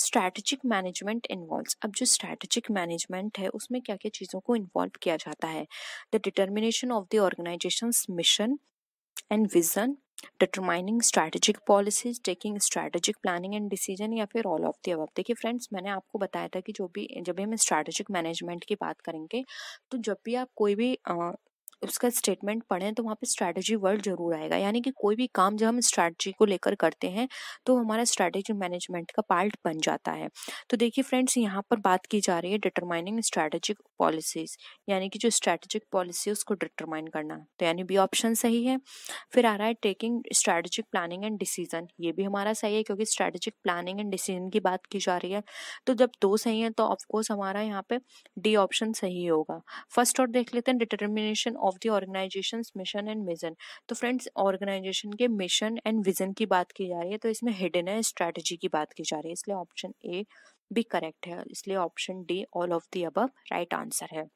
Speaker 1: स्ट्रैटेजिक मैनेजमेंट इन्वॉल्व अब जो स्ट्रैटेजिक मैनेजमेंट है उसमें क्या क्या चीज़ों को इन्वॉल्व किया जाता है the determination of the organisation mission and vision determining strategic policies taking strategic planning and decision या फिर ऑल ऑफ दी अब देखिए फ्रेंड्स मैंने आपको बताया था कि जो भी जब भी हम स्ट्रैटेजिक मैनेजमेंट की बात करेंगे तो जब भी आप कोई भी उसका स्टेटमेंट पढ़ें तो वहाँ पे स्ट्रैटेजी वर्ड जरूर आएगा यानी कि कोई भी काम जब हम स्ट्रैटेजी को लेकर करते हैं तो हमारा स्ट्रैटेजी मैनेजमेंट का पार्ट बन जाता है तो देखिए फ्रेंड्स यहाँ पर बात की जा रही है डिटरमाइनिंग स्ट्रैटेजिक पॉलिसीज यानी कि जो स्ट्रैटेजिक पॉलिसी है उसको डिटरमाइन करना तो यानी बी ऑप्शन सही है फिर आ रहा है taking strategic planning and decision ये भी हमारा सही है क्योंकि स्ट्रैटेजिक प्लानिंग एंड डिसीजन की बात की जा रही है तो जब दो सही है तो ऑफकोर्स हमारा यहाँ पे डी ऑप्शन सही होगा फर्स्ट और देख लेते हैं determination of the organisation mission and vision तो फ्रेंड्स ऑर्गेनाइजेशन के मिशन एंड विजन की बात की जा रही है तो इसमें हिडन है स्ट्रेटेजी की बात की जा रही है इसलिए ऑप्शन ए भी करेक्ट है इसलिए option D all of the above right answer है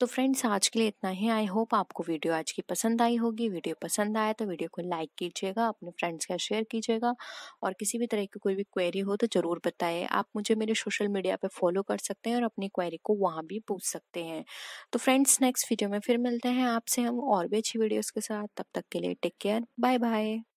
Speaker 1: तो फ्रेंड्स आज के लिए इतना ही आई होप आपको वीडियो आज की पसंद आई होगी वीडियो पसंद आया तो वीडियो को लाइक कीजिएगा अपने फ्रेंड्स का शेयर कीजिएगा और किसी भी तरह की कोई भी क्वेरी हो तो ज़रूर बताएं आप मुझे मेरे सोशल मीडिया पर फॉलो कर सकते हैं और अपनी क्वेरी को वहाँ भी पूछ सकते हैं तो फ्रेंड्स नेक्स्ट वीडियो में फिर मिलते हैं आपसे हम और भी अच्छी वीडियोज़ के साथ तब तक के लिए टेक केयर बाय बाय